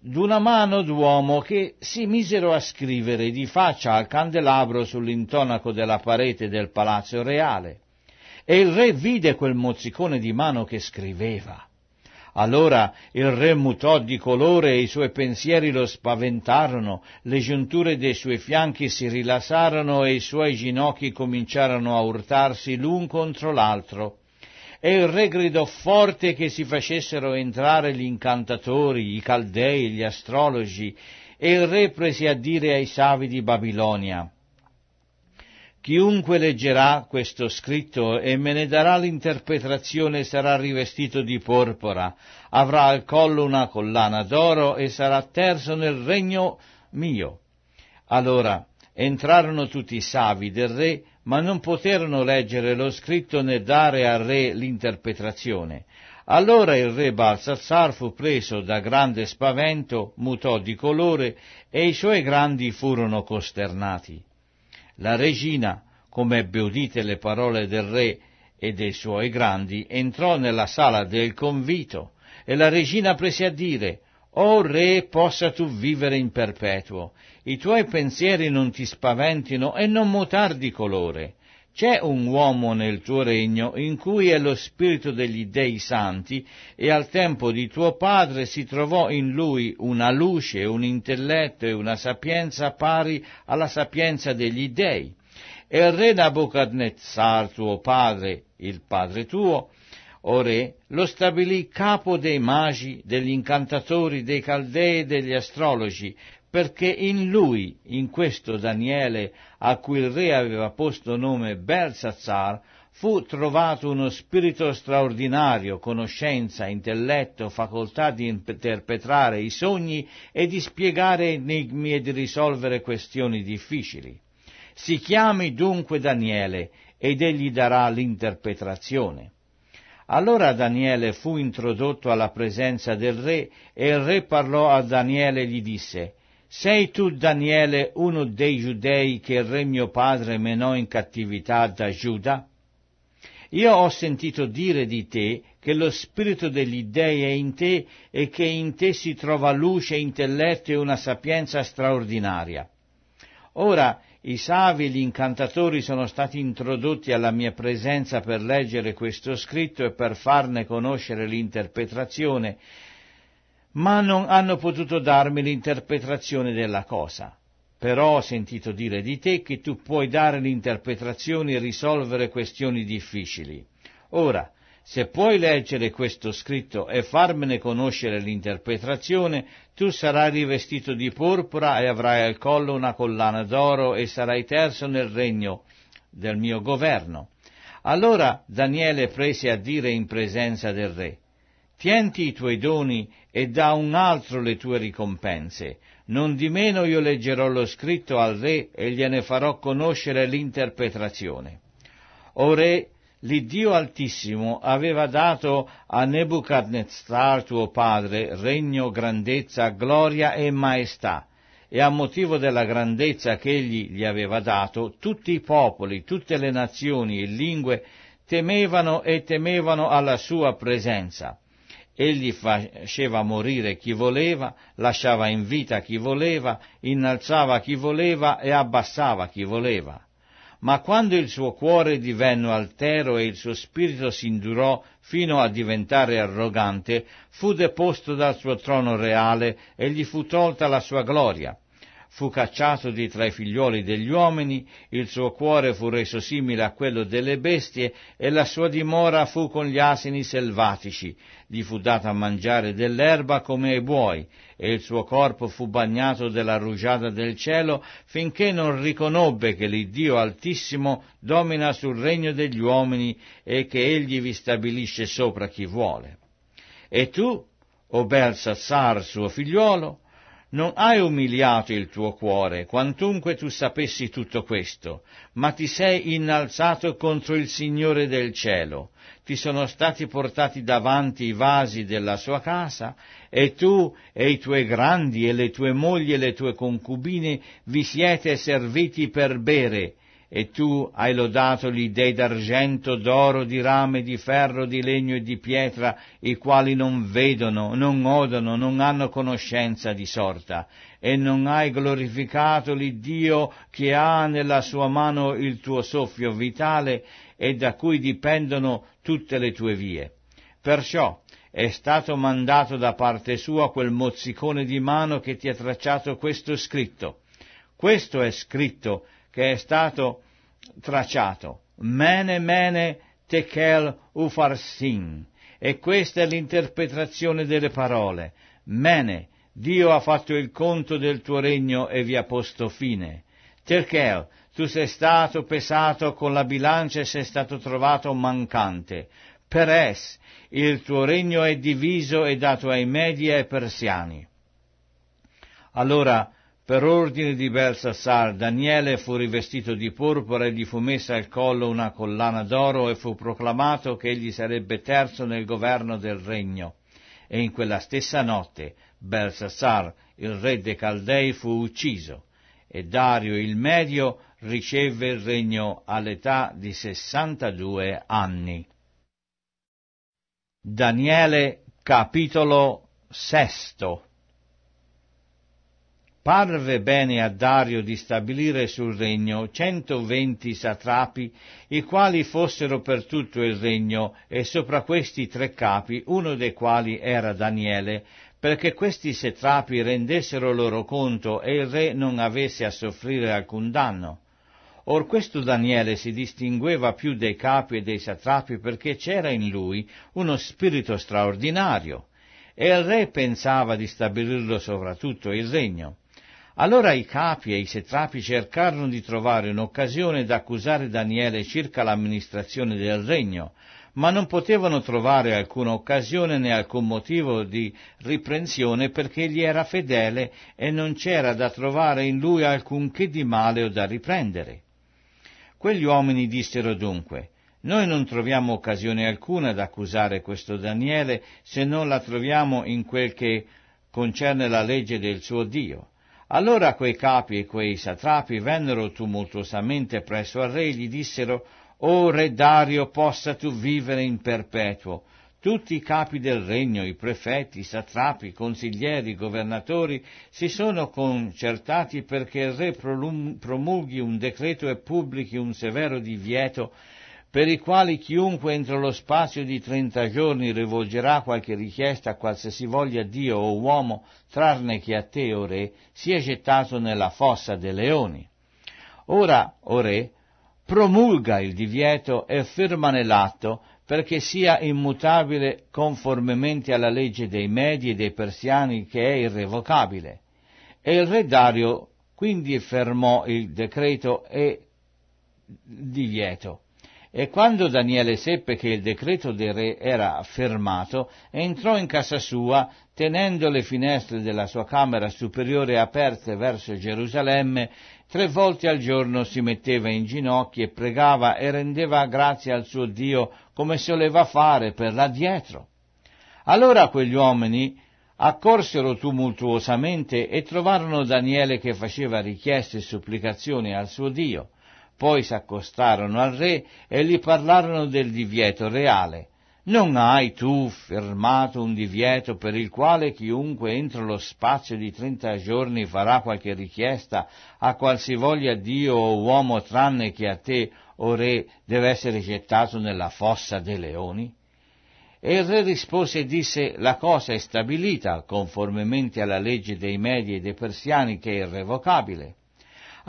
d'una mano d'uomo che si misero a scrivere di faccia al candelabro sull'intonaco della parete del palazzo reale. E il re vide quel mozzicone di mano che scriveva. Allora il re mutò di colore e i suoi pensieri lo spaventarono, le giunture dei suoi fianchi si rilassarono e i suoi ginocchi cominciarono a urtarsi l'un contro l'altro e il re gridò forte che si facessero entrare gli incantatori, i caldei, gli astrologi, e il re prese a dire ai savi di Babilonia, Chiunque leggerà questo scritto e me ne darà l'interpretazione sarà rivestito di porpora, avrà al collo una collana d'oro e sarà terzo nel regno mio. Allora entrarono tutti i savi del re ma non poterono leggere lo scritto né dare al re l'interpretazione. Allora il re Balsassar fu preso da grande spavento, mutò di colore e i suoi grandi furono costernati. La regina, come ebbe udite le parole del re e dei suoi grandi, entrò nella sala del convito e la regina prese a dire o Re, possa tu vivere in perpetuo, i tuoi pensieri non ti spaventino e non mutar di colore. C'è un uomo nel tuo regno in cui è lo spirito degli dei santi e al tempo di tuo padre si trovò in lui una luce, un intelletto e una sapienza pari alla sapienza degli dei. E il re Nabucodonosor tuo padre, il padre tuo, o re, lo stabilì capo dei magi, degli incantatori, dei caldei e degli astrologi, perché in lui, in questo Daniele, a cui il re aveva posto nome Belsazzar, fu trovato uno spirito straordinario, conoscenza, intelletto, facoltà di interpretare i sogni e di spiegare enigmi e di risolvere questioni difficili. Si chiami dunque Daniele ed egli darà l'interpretazione. Allora Daniele fu introdotto alla presenza del re e il re parlò a Daniele e gli disse Sei tu Daniele uno dei giudei che il re mio padre menò in cattività da Giuda? Io ho sentito dire di te che lo spirito degli dei è in te e che in te si trova luce, intelletto e una sapienza straordinaria. Ora i savi e gli incantatori sono stati introdotti alla mia presenza per leggere questo scritto e per farne conoscere l'interpretazione, ma non hanno potuto darmi l'interpretazione della cosa. Però ho sentito dire di te che tu puoi dare l'interpretazione e risolvere questioni difficili. Ora, se puoi leggere questo scritto e farmene conoscere l'interpretazione, tu sarai rivestito di porpora e avrai al collo una collana d'oro e sarai terzo nel regno del mio governo. Allora Daniele prese a dire in presenza del re, Tienti i tuoi doni e da un altro le tue ricompense. Non di meno io leggerò lo scritto al re e gliene farò conoscere l'interpretazione. O re, l'Iddio Altissimo aveva dato a Nebuchadnezzar tuo padre regno, grandezza, gloria e maestà, e a motivo della grandezza che egli gli aveva dato, tutti i popoli, tutte le nazioni e lingue temevano e temevano alla sua presenza. Egli faceva morire chi voleva, lasciava in vita chi voleva, innalzava chi voleva e abbassava chi voleva ma quando il suo cuore divenne altero e il suo spirito si indurò fino a diventare arrogante, fu deposto dal suo trono reale e gli fu tolta la sua gloria fu cacciato di tra i figlioli degli uomini, il suo cuore fu reso simile a quello delle bestie e la sua dimora fu con gli asini selvatici, gli fu data a mangiare dell'erba come ai buoi e il suo corpo fu bagnato della rugiada del cielo finché non riconobbe che l'Iddio Altissimo domina sul regno degli uomini e che egli vi stabilisce sopra chi vuole. E tu, o Belsassar suo figliuolo, non hai umiliato il tuo cuore, quantunque tu sapessi tutto questo, ma ti sei innalzato contro il Signore del cielo. Ti sono stati portati davanti i vasi della sua casa, e tu e i tuoi grandi e le tue mogli e le tue concubine vi siete serviti per bere, e tu hai lodato gli dei d'argento, d'oro, di rame, di ferro, di legno e di pietra, i quali non vedono, non odono, non hanno conoscenza di sorta, e non hai glorificato l'Iddio che ha nella sua mano il tuo soffio vitale e da cui dipendono tutte le tue vie. Perciò è stato mandato da parte sua quel mozzicone di mano che ti ha tracciato questo scritto. Questo è scritto che è stato tracciato. Mene, mene, tekel, ufarsin. E questa è l'interpretazione delle parole. Mene, Dio ha fatto il conto del tuo regno e vi ha posto fine. Tekel, tu sei stato pesato con la bilancia e sei stato trovato mancante. Peres, il tuo regno è diviso e dato ai Media e Persiani. Allora per ordine di Belsassar, Daniele fu rivestito di porpora e gli fu messa al collo una collana d'oro e fu proclamato che egli sarebbe terzo nel governo del regno. E in quella stessa notte Belsassar, il re dei Caldei, fu ucciso e Dario il Medio riceve il regno all'età di 62 anni. Daniele capitolo sesto Parve bene a Dario di stabilire sul regno centoventi satrapi, i quali fossero per tutto il regno, e sopra questi tre capi, uno dei quali era Daniele, perché questi satrapi rendessero loro conto e il re non avesse a soffrire alcun danno. Or questo Daniele si distingueva più dei capi e dei satrapi perché c'era in lui uno spirito straordinario, e il re pensava di stabilirlo sovra tutto il regno. Allora i capi e i setrapi cercarono di trovare un'occasione da accusare Daniele circa l'amministrazione del regno, ma non potevano trovare alcuna occasione né alcun motivo di riprensione perché gli era fedele e non c'era da trovare in lui alcunché di male o da riprendere. Quegli uomini dissero dunque, noi non troviamo occasione alcuna d'accusare questo Daniele se non la troviamo in quel che concerne la legge del suo Dio. Allora quei capi e quei satrapi vennero tumultuosamente presso al re e gli dissero O re Dario, possa tu vivere in perpetuo. Tutti i capi del regno, i prefetti, i satrapi, i consiglieri, i governatori si sono concertati perché il re promulghi un decreto e pubblichi un severo divieto per i quali chiunque entro lo spazio di trenta giorni rivolgerà qualche richiesta a qualsiasi voglia Dio o uomo, trarne che a te, o re, sia gettato nella fossa dei leoni. Ora, o re, promulga il divieto e firmane l'atto perché sia immutabile conformemente alla legge dei Medi e dei Persiani che è irrevocabile. E il re Dario quindi fermò il decreto e divieto e quando Daniele seppe che il decreto del re era fermato, entrò in casa sua, tenendo le finestre della sua camera superiore aperte verso Gerusalemme, tre volte al giorno si metteva in ginocchi e pregava e rendeva grazie al suo Dio come soleva fare per là dietro. Allora quegli uomini accorsero tumultuosamente e trovarono Daniele che faceva richieste e supplicazioni al suo Dio. Poi s'accostarono al re e gli parlarono del divieto reale. Non hai tu firmato un divieto per il quale chiunque entro lo spazio di trenta giorni farà qualche richiesta a qualsivoglia Dio o uomo tranne che a te, o re, deve essere gettato nella fossa dei leoni? E il re rispose e disse, la cosa è stabilita, conformemente alla legge dei Medi e dei Persiani, che è irrevocabile.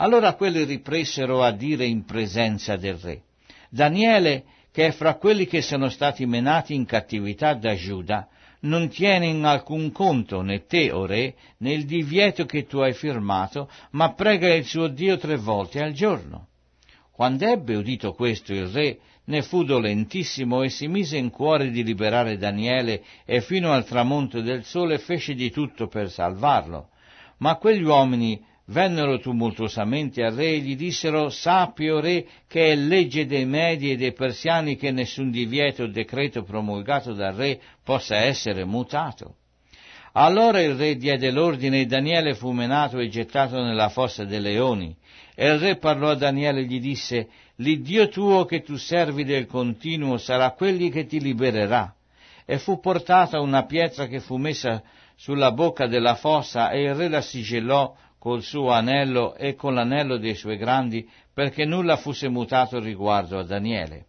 Allora quelli ripresero a dire in presenza del re, Daniele, che è fra quelli che sono stati menati in cattività da Giuda, non tiene in alcun conto né te, o re, né il divieto che tu hai firmato, ma prega il suo Dio tre volte al giorno. Quando ebbe udito questo il re, ne fu dolentissimo e si mise in cuore di liberare Daniele e fino al tramonto del sole fece di tutto per salvarlo. Ma quegli uomini vennero tumultuosamente al re e gli dissero, sappio re, che è legge dei Medi e dei Persiani che nessun divieto o decreto promulgato dal re possa essere mutato. Allora il re diede l'ordine e Daniele fu menato e gettato nella fossa dei leoni. E il re parlò a Daniele e gli disse, l'Iddio tuo che tu servi del continuo sarà quelli che ti libererà. E fu portata una pietra che fu messa sulla bocca della fossa e il re la sigillò col suo anello e con l'anello dei suoi grandi, perché nulla fosse mutato riguardo a Daniele.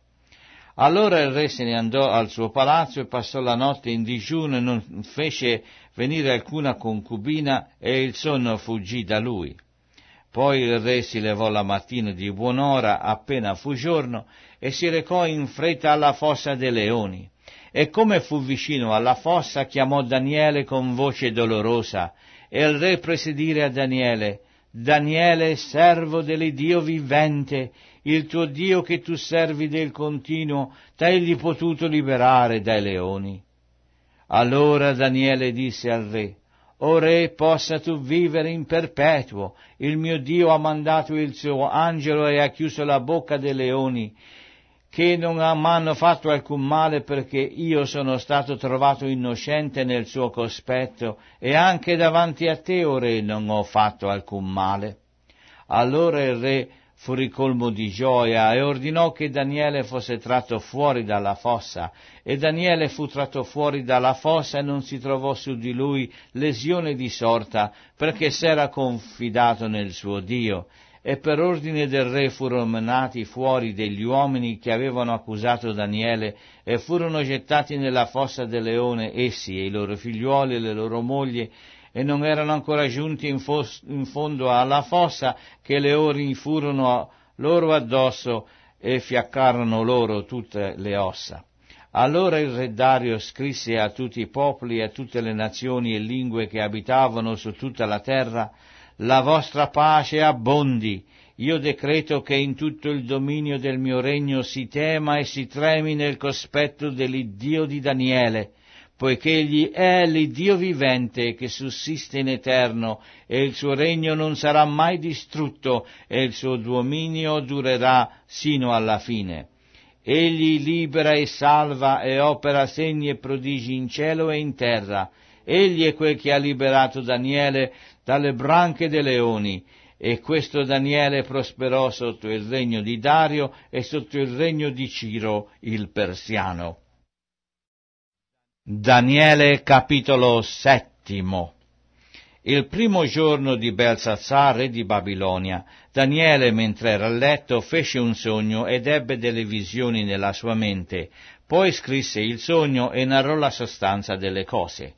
Allora il re se ne andò al suo palazzo e passò la notte in digiuno e non fece venire alcuna concubina e il sonno fuggì da lui. Poi il re si levò la mattina di buon'ora, appena fu giorno, e si recò in fretta alla fossa dei leoni. E come fu vicino alla fossa, chiamò Daniele con voce dolorosa, e il re prese dire a Daniele, Daniele, servo dell'Idio vivente, il tuo Dio che tu servi del continuo, t'egli potuto liberare dai leoni. Allora Daniele disse al re, O re, possa tu vivere in perpetuo, il mio Dio ha mandato il suo angelo e ha chiuso la bocca dei leoni, che non m'hanno fatto alcun male perché io sono stato trovato innocente nel suo cospetto e anche davanti a te, o re, non ho fatto alcun male. Allora il re fu ricolmo di gioia e ordinò che Daniele fosse tratto fuori dalla fossa e Daniele fu tratto fuori dalla fossa e non si trovò su di lui lesione di sorta perché s'era confidato nel suo Dio e per ordine del re furono menati fuori degli uomini che avevano accusato Daniele e furono gettati nella fossa del leone essi e i loro figliuoli e le loro mogli e non erano ancora giunti in, fos- in fondo alla fossa che le ori furono loro addosso e fiaccarono loro tutte le ossa. Allora il re Dario scrisse a tutti i popoli e a tutte le nazioni e lingue che abitavano su tutta la terra la vostra pace abbondi. Io decreto che in tutto il dominio del mio regno si tema e si tremi nel cospetto dell'Iddio di Daniele, poiché egli è l'Iddio vivente che sussiste in eterno, e il suo regno non sarà mai distrutto, e il suo dominio durerà sino alla fine. Egli libera e salva e opera segni e prodigi in cielo e in terra. Egli è quel che ha liberato Daniele dalle branche dei leoni. E questo Daniele prosperò sotto il regno di Dario e sotto il regno di Ciro il persiano. Daniele capitolo settimo il primo giorno di Belsazzar, re di Babilonia, Daniele, mentre era a letto, fece un sogno ed ebbe delle visioni nella sua mente. Poi scrisse il sogno e narrò la sostanza delle cose.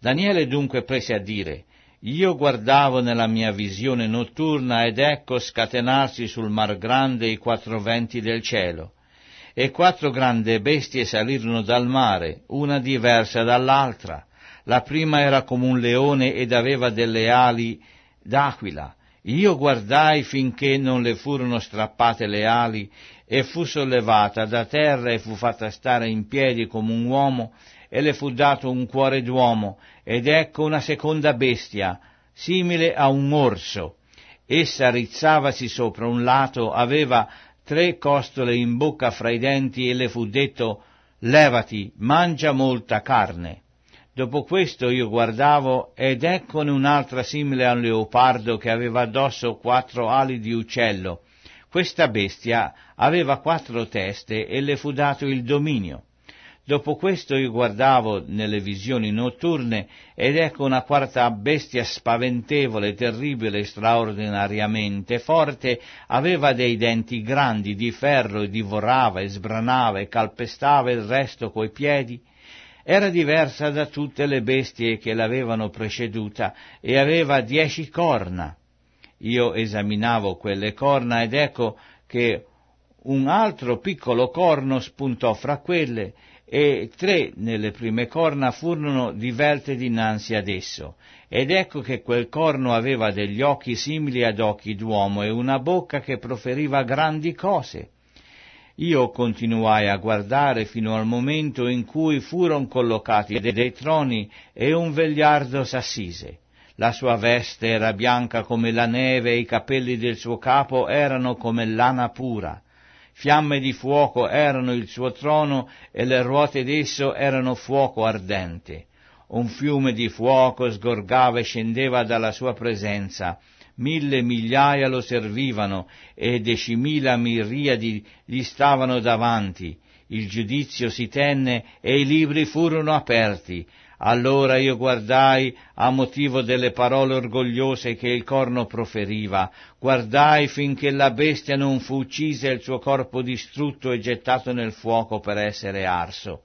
Daniele dunque prese a dire, io guardavo nella mia visione notturna ed ecco scatenarsi sul Mar Grande i quattro venti del cielo. E quattro grandi bestie salirono dal mare, una diversa dall'altra. La prima era come un leone ed aveva delle ali d'aquila. Io guardai finché non le furono strappate le ali e fu sollevata da terra e fu fatta stare in piedi come un uomo e le fu dato un cuore d'uomo, ed ecco una seconda bestia, simile a un orso. Essa rizzavasi sopra un lato, aveva tre costole in bocca fra i denti e le fu detto Levati, mangia molta carne. Dopo questo io guardavo ed eccone un'altra simile a un leopardo che aveva addosso quattro ali di uccello. Questa bestia aveva quattro teste e le fu dato il dominio. Dopo questo io guardavo nelle visioni notturne ed ecco una quarta bestia spaventevole, terribile, straordinariamente forte, aveva dei denti grandi di ferro e divorava e sbranava e calpestava il resto coi piedi. Era diversa da tutte le bestie che l'avevano preceduta e aveva dieci corna. Io esaminavo quelle corna ed ecco che un altro piccolo corno spuntò fra quelle e tre nelle prime corna furono divelte dinanzi ad esso. Ed ecco che quel corno aveva degli occhi simili ad occhi d'uomo e una bocca che proferiva grandi cose. Io continuai a guardare fino al momento in cui furono collocati dei troni e un vegliardo s'assise. La sua veste era bianca come la neve e i capelli del suo capo erano come lana pura Fiamme di fuoco erano il suo trono e le ruote d'esso erano fuoco ardente. Un fiume di fuoco sgorgava e scendeva dalla sua presenza. Mille migliaia lo servivano e decimila miriadi gli stavano davanti. Il giudizio si tenne e i libri furono aperti. Allora io guardai a motivo delle parole orgogliose che il corno proferiva, guardai finché la bestia non fu uccisa e il suo corpo distrutto e gettato nel fuoco per essere arso.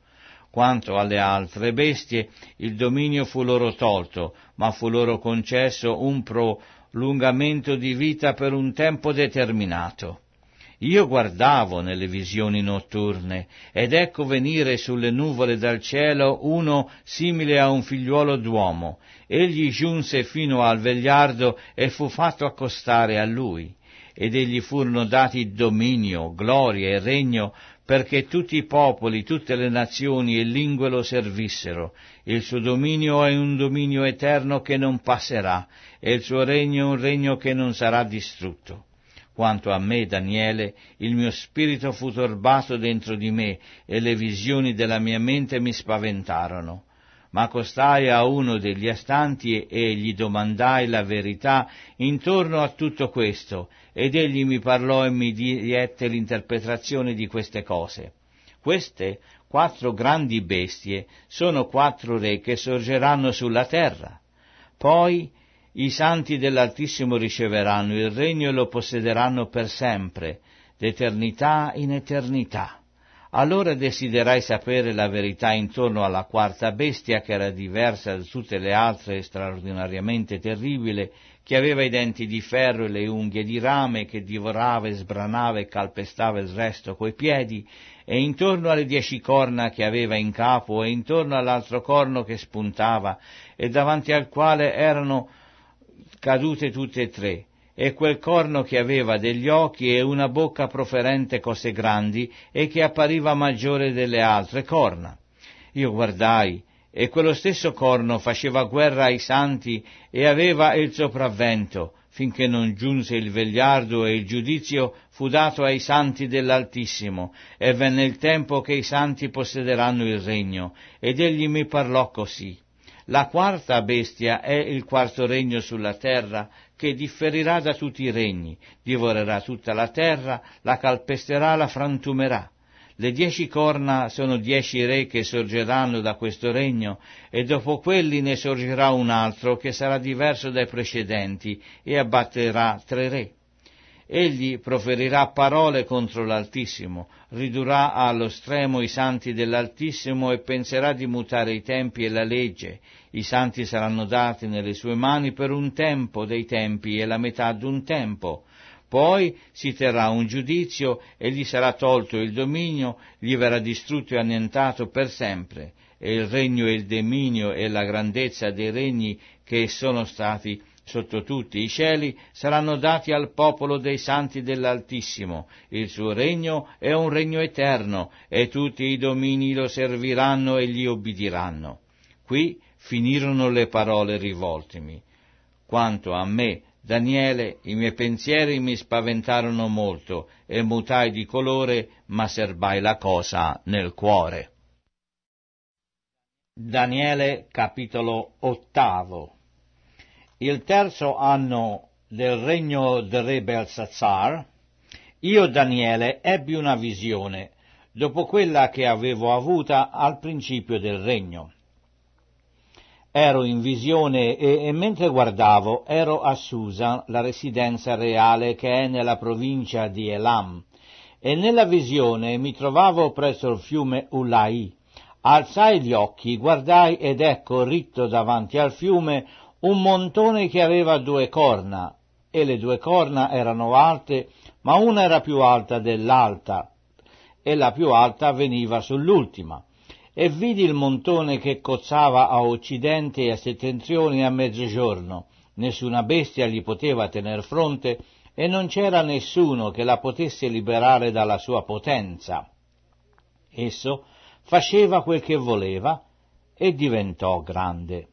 Quanto alle altre bestie, il dominio fu loro tolto, ma fu loro concesso un prolungamento di vita per un tempo determinato. Io guardavo nelle visioni notturne, ed ecco venire sulle nuvole dal cielo uno simile a un figliuolo d'uomo. Egli giunse fino al vegliardo e fu fatto accostare a lui. Ed egli furono dati dominio, gloria e regno, perché tutti i popoli, tutte le nazioni e lingue lo servissero. Il suo dominio è un dominio eterno che non passerà, e il suo regno è un regno che non sarà distrutto. Quanto a me, Daniele, il mio spirito fu turbato dentro di me e le visioni della mia mente mi spaventarono. Ma costai a uno degli astanti e gli domandai la verità intorno a tutto questo, ed egli mi parlò e mi diette l'interpretazione di queste cose. Queste quattro grandi bestie sono quattro re che sorgeranno sulla terra. Poi i santi dell'Altissimo riceveranno il regno e lo possederanno per sempre, d'eternità in eternità. Allora desiderai sapere la verità intorno alla quarta bestia, che era diversa da tutte le altre, e straordinariamente terribile, che aveva i denti di ferro e le unghie di rame, che divorava e sbranava e calpestava il resto coi piedi, e intorno alle dieci corna che aveva in capo, e intorno all'altro corno che spuntava, e davanti al quale erano cadute tutte e tre, e quel corno che aveva degli occhi e una bocca proferente cose grandi e che appariva maggiore delle altre corna. Io guardai, e quello stesso corno faceva guerra ai santi e aveva il sopravvento, finché non giunse il vegliardo e il giudizio fu dato ai santi dell'Altissimo, e venne il tempo che i santi possederanno il regno, ed egli mi parlò così. La quarta bestia è il quarto regno sulla terra che differirà da tutti i regni, divorerà tutta la terra, la calpesterà, la frantumerà. Le dieci corna sono dieci re che sorgeranno da questo regno, e dopo quelli ne sorgerà un altro che sarà diverso dai precedenti e abbatterà tre re. Egli proferirà parole contro l'Altissimo, ridurrà allo stremo i santi dell'Altissimo e penserà di mutare i tempi e la legge. I santi saranno dati nelle sue mani per un tempo dei tempi e la metà d'un tempo. Poi si terrà un giudizio e gli sarà tolto il dominio, gli verrà distrutto e annientato per sempre, e il regno e il dominio e la grandezza dei regni che sono stati sotto tutti i cieli saranno dati al popolo dei santi dell'Altissimo. Il suo regno è un regno eterno e tutti i domini lo serviranno e gli obbediranno. Qui finirono le parole rivoltimi. Quanto a me, Daniele, i miei pensieri mi spaventarono molto e mutai di colore, ma serbai la cosa nel cuore. Daniele capitolo ottavo il terzo anno del regno del re Belsazar, io Daniele ebbi una visione, dopo quella che avevo avuta al principio del regno. Ero in visione e, e mentre guardavo ero a Susa, la residenza reale che è nella provincia di Elam, e nella visione mi trovavo presso il fiume Ulai. Alzai gli occhi, guardai ed ecco ritto davanti al fiume un montone che aveva due corna, e le due corna erano alte, ma una era più alta dell'altra, e la più alta veniva sull'ultima. E vidi il montone che cozzava a occidente e a settentrione a mezzogiorno, nessuna bestia gli poteva tener fronte, e non c'era nessuno che la potesse liberare dalla sua potenza. Esso faceva quel che voleva e diventò grande.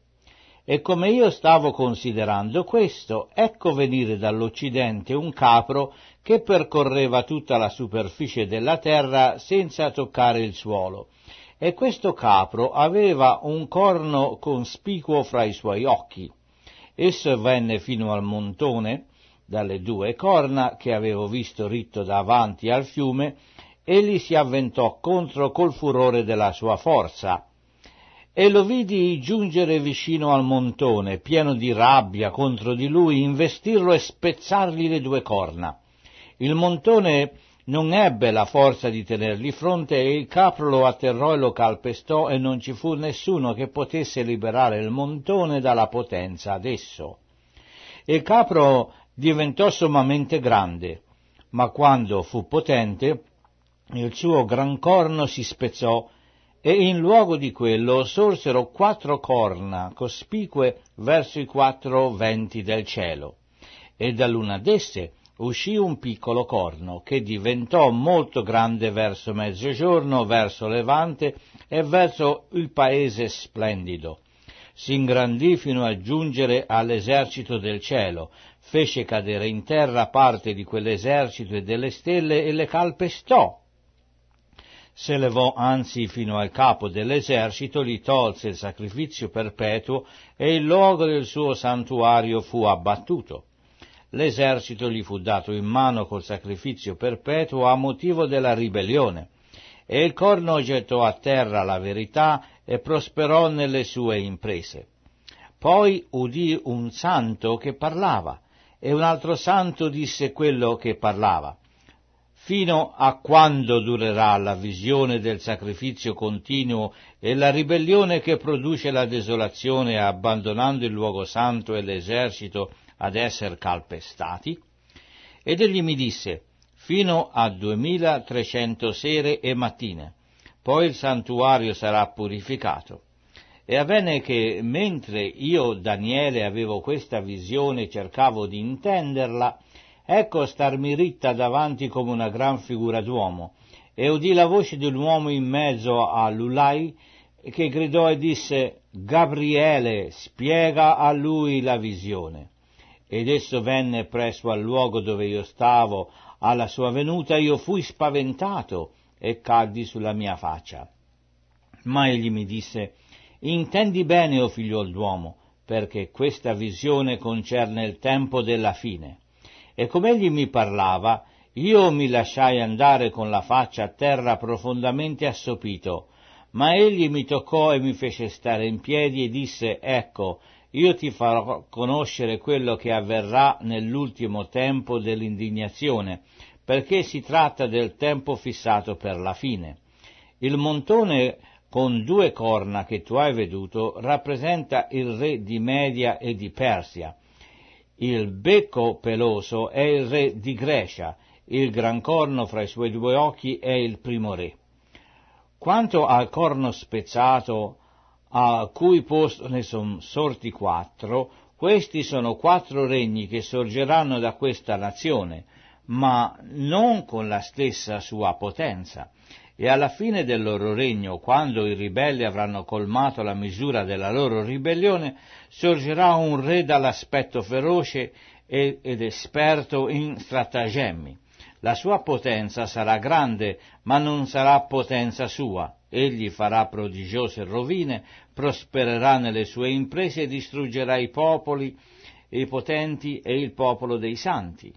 E come io stavo considerando questo, ecco venire dall'Occidente un capro che percorreva tutta la superficie della terra senza toccare il suolo. E questo capro aveva un corno conspicuo fra i suoi occhi. Esso venne fino al montone, dalle due corna che avevo visto ritto davanti al fiume, e li si avventò contro col furore della sua forza e lo vidi giungere vicino al montone, pieno di rabbia contro di lui, investirlo e spezzargli le due corna. Il montone non ebbe la forza di tenergli fronte e il capro lo atterrò e lo calpestò e non ci fu nessuno che potesse liberare il montone dalla potenza adesso. Il capro diventò sommamente grande, ma quando fu potente il suo gran corno si spezzò e in luogo di quello sorsero quattro corna cospicue verso i quattro venti del cielo, e dall'una d'esse uscì un piccolo corno, che diventò molto grande verso mezzogiorno, verso levante e verso il paese splendido. Si ingrandì fino a giungere all'esercito del cielo, fece cadere in terra parte di quell'esercito e delle stelle e le calpestò se levò anzi fino al capo dell'esercito, gli tolse il sacrificio perpetuo e il luogo del suo santuario fu abbattuto. L'esercito gli fu dato in mano col sacrificio perpetuo a motivo della ribellione, e il corno gettò a terra la verità e prosperò nelle sue imprese. Poi udì un santo che parlava, e un altro santo disse quello che parlava fino a quando durerà la visione del sacrificio continuo e la ribellione che produce la desolazione abbandonando il luogo santo e l'esercito ad essere calpestati? Ed egli mi disse, fino a 2300 sere e mattine, poi il santuario sarà purificato. E avvenne che, mentre io, Daniele, avevo questa visione e cercavo di intenderla, ecco starmi ritta davanti come una gran figura d'uomo, e udì la voce di un uomo in mezzo a Lulai, che gridò e disse Gabriele, spiega a lui la visione. Ed esso venne presso al luogo dove io stavo, alla sua venuta io fui spaventato e caddi sulla mia faccia. Ma egli mi disse, Intendi bene, o figliuol d'uomo, perché questa visione concerne il tempo della fine e com'egli mi parlava, io mi lasciai andare con la faccia a terra profondamente assopito, ma egli mi toccò e mi fece stare in piedi e disse, ecco, io ti farò conoscere quello che avverrà nell'ultimo tempo dell'indignazione, perché si tratta del tempo fissato per la fine. Il montone con due corna che tu hai veduto rappresenta il re di Media e di Persia, il becco peloso è il re di Grecia, il gran corno fra i suoi due occhi è il primo re. Quanto al corno spezzato, a cui posto ne sono sorti quattro, questi sono quattro regni che sorgeranno da questa nazione, ma non con la stessa sua potenza, e alla fine del loro regno, quando i ribelli avranno colmato la misura della loro ribellione, sorgerà un re dall'aspetto feroce ed esperto in stratagemmi. La sua potenza sarà grande, ma non sarà potenza sua. Egli farà prodigiose rovine, prospererà nelle sue imprese e distruggerà i popoli, i potenti e il popolo dei santi.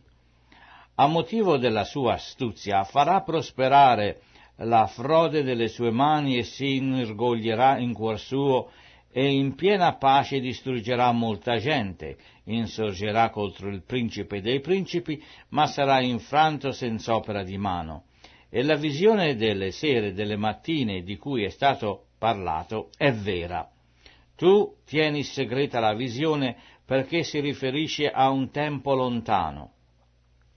A motivo della sua astuzia farà prosperare la frode delle sue mani e si inorgoglierà in cuor suo e in piena pace distruggerà molta gente, insorgerà contro il principe dei principi, ma sarà infranto senz'opera di mano. E la visione delle sere e delle mattine di cui è stato parlato è vera. Tu tieni segreta la visione perché si riferisce a un tempo lontano.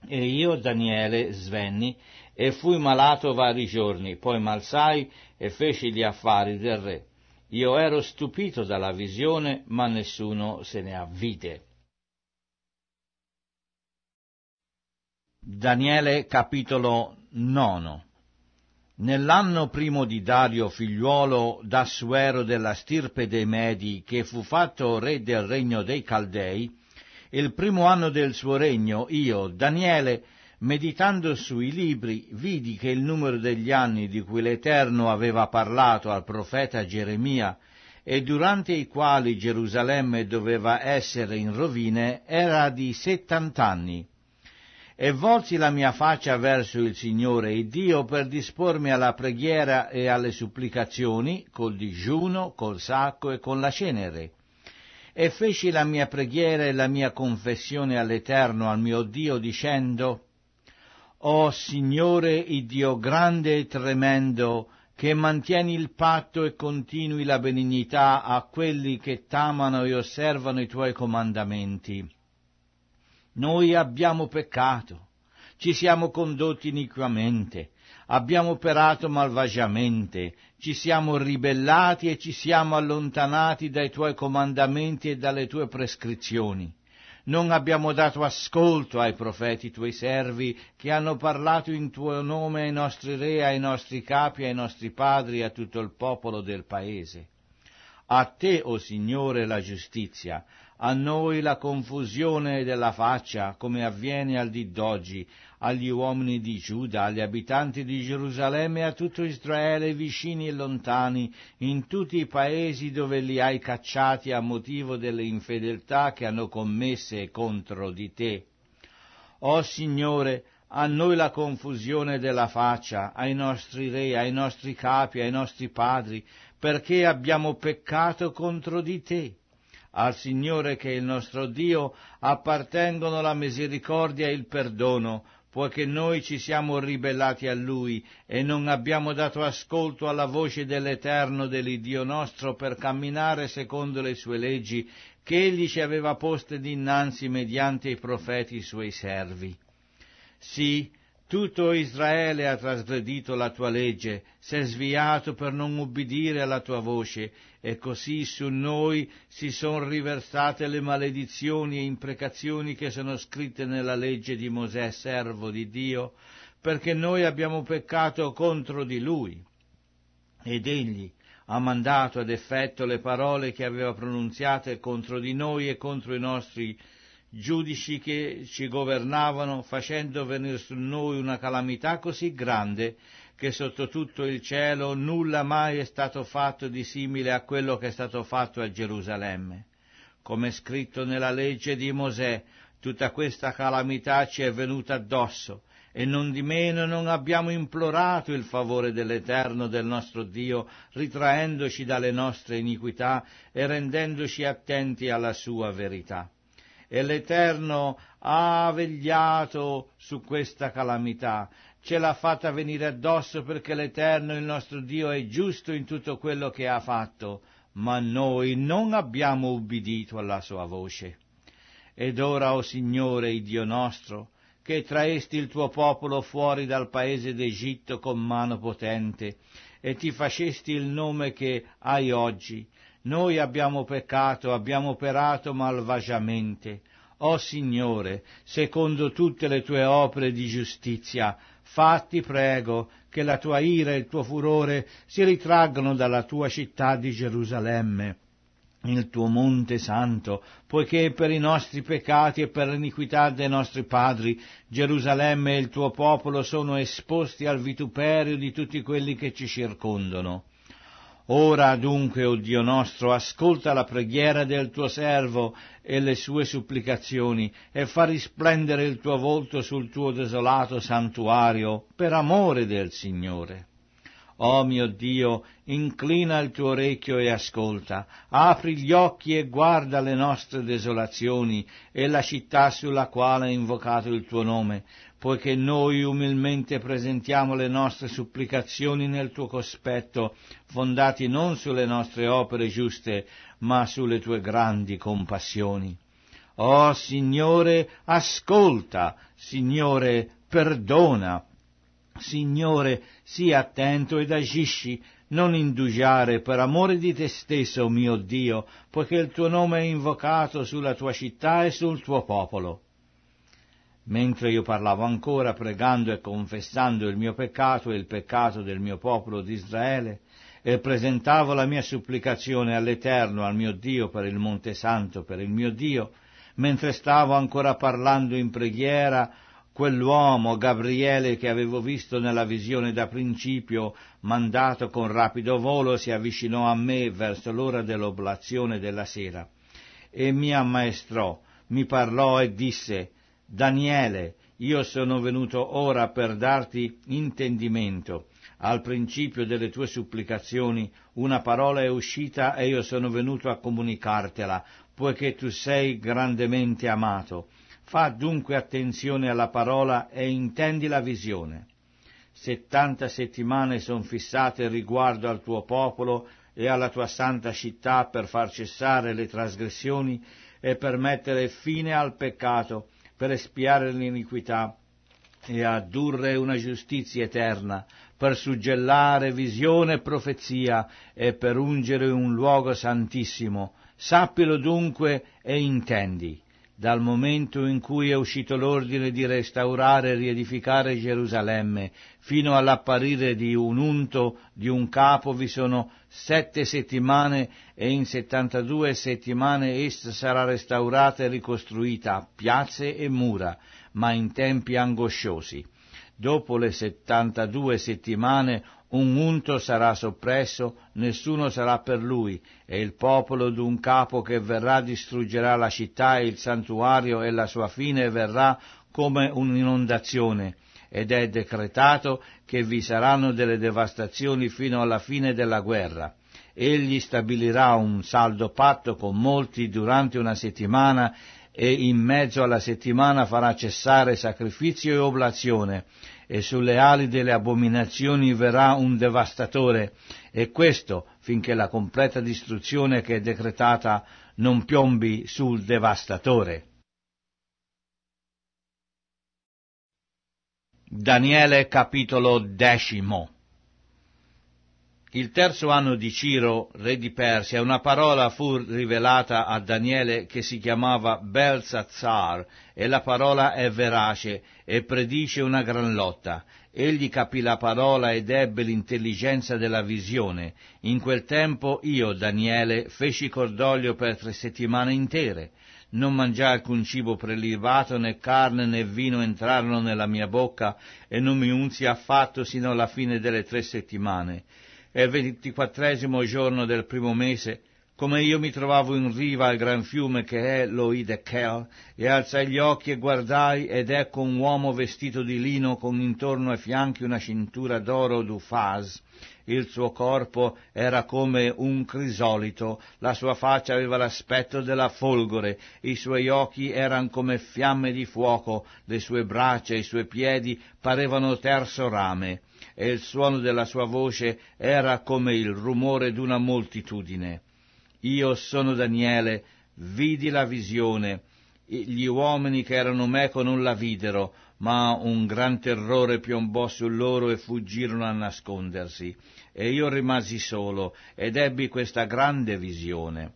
E io, Daniele, svenni e fui malato vari giorni, poi m'alzai e feci gli affari del re. Io ero stupito dalla visione, ma nessuno se ne avvide. Daniele capitolo 9 Nell'anno primo di Dario figliuolo d'Assuero della stirpe dei Medi, che fu fatto re del regno dei Caldei, il primo anno del suo regno, io, Daniele, meditando sui libri, vidi che il numero degli anni di cui l'Eterno aveva parlato al profeta Geremia e durante i quali Gerusalemme doveva essere in rovine era di settant'anni. E volsi la mia faccia verso il Signore, e Dio, per dispormi alla preghiera e alle supplicazioni, col digiuno, col sacco e con la cenere e feci la mia preghiera e la mia confessione all'Eterno, al mio Dio, dicendo, o Signore, il Dio grande e tremendo, che mantieni il patto e continui la benignità a quelli che t'amano e osservano i tuoi comandamenti. Noi abbiamo peccato, ci siamo condotti iniquamente, abbiamo operato malvagiamente, ci siamo ribellati e ci siamo allontanati dai tuoi comandamenti e dalle tue prescrizioni non abbiamo dato ascolto ai profeti tuoi servi che hanno parlato in tuo nome ai nostri re, ai nostri capi, ai nostri padri, a tutto il popolo del paese. A te, o oh Signore, la giustizia, a noi la confusione della faccia, come avviene al dì d'oggi, agli uomini di Giuda, agli abitanti di Gerusalemme, a tutto Israele, vicini e lontani, in tutti i paesi dove li hai cacciati a motivo delle infedeltà che hanno commesse contro di te. O Signore, a noi la confusione della faccia, ai nostri re, ai nostri capi, ai nostri padri, perché abbiamo peccato contro di te. Al Signore che è il nostro Dio appartengono la misericordia e il perdono, poiché noi ci siamo ribellati a Lui e non abbiamo dato ascolto alla voce dell'Eterno dell'Iddio nostro per camminare secondo le sue leggi che Egli ci aveva poste dinanzi mediante i profeti i suoi servi. Sì, tutto Israele ha trasgredito la tua legge, si è sviato per non ubbidire alla tua voce, e così su noi si sono riversate le maledizioni e imprecazioni che sono scritte nella legge di Mosè, servo di Dio, perché noi abbiamo peccato contro di lui. Ed egli ha mandato ad effetto le parole che aveva pronunziate contro di noi e contro i nostri fratelli giudici che ci governavano facendo venire su noi una calamità così grande che sotto tutto il cielo nulla mai è stato fatto di simile a quello che è stato fatto a Gerusalemme. Come scritto nella legge di Mosè, tutta questa calamità ci è venuta addosso, e non di meno non abbiamo implorato il favore dell'Eterno del nostro Dio, ritraendoci dalle nostre iniquità e rendendoci attenti alla sua verità e l'Eterno ha vegliato su questa calamità. Ce l'ha fatta venire addosso perché l'Eterno, il nostro Dio, è giusto in tutto quello che ha fatto, ma noi non abbiamo ubbidito alla sua voce. Ed ora, o oh Signore, il Dio nostro, che traesti il tuo popolo fuori dal paese d'Egitto con mano potente, e ti facesti il nome che hai oggi, noi abbiamo peccato, abbiamo operato malvagiamente. O Signore, secondo tutte le tue opere di giustizia, fatti prego che la tua ira e il tuo furore si ritraggano dalla tua città di Gerusalemme il tuo monte santo, poiché per i nostri peccati e per l'iniquità dei nostri padri Gerusalemme e il tuo popolo sono esposti al vituperio di tutti quelli che ci circondano. Ora dunque, o Dio nostro, ascolta la preghiera del tuo servo e le sue supplicazioni, e fa risplendere il tuo volto sul tuo desolato santuario, per amore del Signore. Oh mio Dio, inclina il tuo orecchio e ascolta, apri gli occhi e guarda le nostre desolazioni e la città sulla quale hai invocato il tuo nome, poiché noi umilmente presentiamo le nostre supplicazioni nel tuo cospetto, fondati non sulle nostre opere giuste, ma sulle tue grandi compassioni. Oh Signore, ascolta, Signore, perdona, Signore, sii attento ed agisci, non indugiare per amore di te stesso, mio Dio, poiché il tuo nome è invocato sulla tua città e sul tuo popolo. Mentre io parlavo ancora, pregando e confessando il mio peccato e il peccato del mio popolo d'Israele, e presentavo la mia supplicazione all'Eterno, al mio Dio, per il Monte Santo, per il mio Dio, mentre stavo ancora parlando in preghiera, quell'uomo Gabriele che avevo visto nella visione da principio, mandato con rapido volo, si avvicinò a me verso l'ora dell'oblazione della sera e mi ammaestrò, mi parlò e disse Daniele, io sono venuto ora per darti intendimento. Al principio delle tue supplicazioni una parola è uscita e io sono venuto a comunicartela, poiché tu sei grandemente amato Fa dunque attenzione alla parola e intendi la visione. Settanta settimane sono fissate riguardo al tuo popolo e alla tua santa città per far cessare le trasgressioni e per mettere fine al peccato, per espiare l'iniquità e addurre una giustizia eterna, per suggellare visione e profezia e per ungere un luogo santissimo. Sappilo dunque e intendi dal momento in cui è uscito l'ordine di restaurare e riedificare Gerusalemme fino all'apparire di un unto, di un capo, vi sono sette settimane e in settantadue settimane essa sarà restaurata e ricostruita, piazze e mura, ma in tempi angosciosi. Dopo le settantadue settimane un unto sarà soppresso, nessuno sarà per lui, e il popolo d'un capo che verrà distruggerà la città e il santuario e la sua fine verrà come un'inondazione. Ed è decretato che vi saranno delle devastazioni fino alla fine della guerra. Egli stabilirà un saldo patto con molti durante una settimana e in mezzo alla settimana farà cessare sacrificio e oblazione e sulle ali delle abominazioni verrà un devastatore, e questo finché la completa distruzione che è decretata non piombi sul devastatore. Daniele capitolo decimo il terzo anno di Ciro, re di Persia, una parola fu rivelata a Daniele che si chiamava Belsazzar e la parola è verace e predice una gran lotta. Egli capì la parola ed ebbe l'intelligenza della visione. In quel tempo io, Daniele, feci cordoglio per tre settimane intere. Non mangiai alcun cibo prelibato, né carne né vino entrarono nella mia bocca e non mi unsi affatto sino alla fine delle tre settimane e il ventiquattresimo giorno del primo mese, come io mi trovavo in riva al gran fiume che è l'Oide Ker, e alzai gli occhi e guardai, ed ecco un uomo vestito di lino con intorno ai fianchi una cintura d'oro d'ufas. Il suo corpo era come un crisolito, la sua faccia aveva l'aspetto della folgore, i suoi occhi erano come fiamme di fuoco, le sue braccia e i suoi piedi parevano terzo rame e il suono della sua voce era come il rumore d'una moltitudine. Io sono Daniele, vidi la visione. Gli uomini che erano meco non la videro, ma un gran terrore piombò su loro e fuggirono a nascondersi. E io rimasi solo ed ebbi questa grande visione.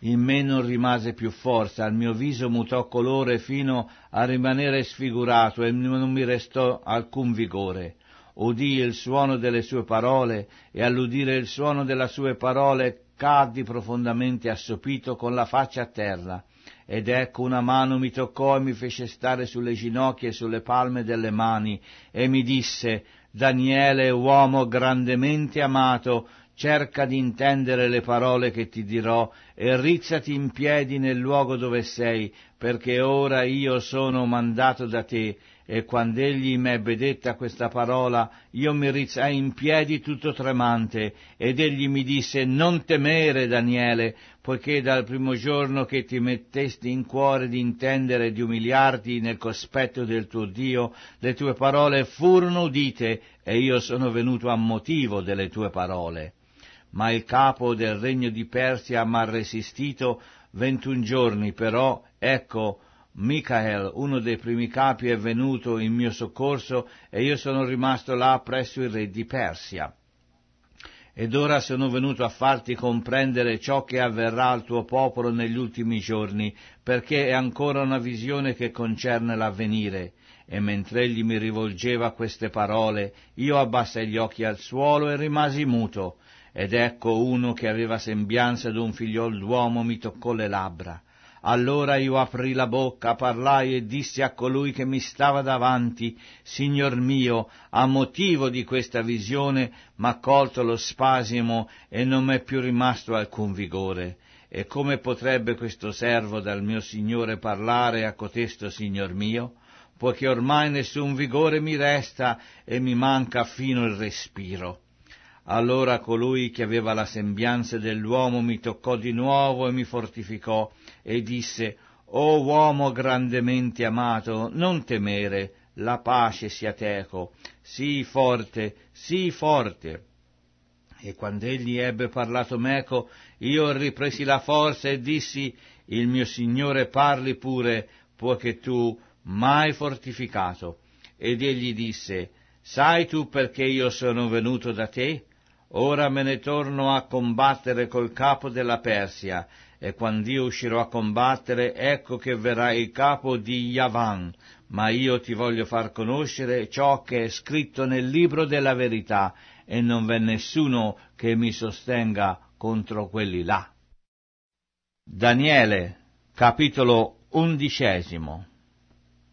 In me non rimase più forza, il mio viso mutò colore fino a rimanere sfigurato e non mi restò alcun vigore udii il suono delle sue parole e all'udire il suono delle sue parole caddi profondamente assopito con la faccia a terra. Ed ecco una mano mi toccò e mi fece stare sulle ginocchia e sulle palme delle mani e mi disse Daniele, uomo grandemente amato, cerca di intendere le parole che ti dirò e rizzati in piedi nel luogo dove sei, perché ora io sono mandato da te e quando egli m'ebbe detta questa parola, io mi rizzai in piedi tutto tremante, ed egli mi disse, non temere, Daniele, poiché dal primo giorno che ti mettesti in cuore di intendere e di umiliarti nel cospetto del tuo Dio, le tue parole furono udite, e io sono venuto a motivo delle tue parole. Ma il capo del regno di Persia m'ha resistito ventun giorni, però, ecco, Michael, uno dei primi capi, è venuto in mio soccorso e io sono rimasto là presso il re di Persia. Ed ora sono venuto a farti comprendere ciò che avverrà al tuo popolo negli ultimi giorni, perché è ancora una visione che concerne l'avvenire. E mentre egli mi rivolgeva queste parole, io abbassai gli occhi al suolo e rimasi muto. Ed ecco uno che aveva sembianza d'un figliol d'uomo mi toccò le labbra allora io aprì la bocca, parlai e dissi a colui che mi stava davanti, Signor mio, a motivo di questa visione m'ha colto lo spasimo e non m'è più rimasto alcun vigore. E come potrebbe questo servo dal mio Signore parlare a cotesto Signor mio? Poiché ormai nessun vigore mi resta e mi manca fino il respiro. Allora colui che aveva la sembianza dell'uomo mi toccò di nuovo e mi fortificò e disse O uomo grandemente amato, non temere, la pace sia teco, sii forte, sii forte. E quando egli ebbe parlato meco, io ripresi la forza e dissi, il mio Signore parli pure, poiché tu mai fortificato. Ed egli disse, sai tu perché io sono venuto da te? Ora me ne torno a combattere col capo della Persia, e quando io uscirò a combattere, ecco che verrà il capo di Yavan, ma io ti voglio far conoscere ciò che è scritto nel libro della verità, e non v'è nessuno che mi sostenga contro quelli là. Daniele, capitolo undicesimo.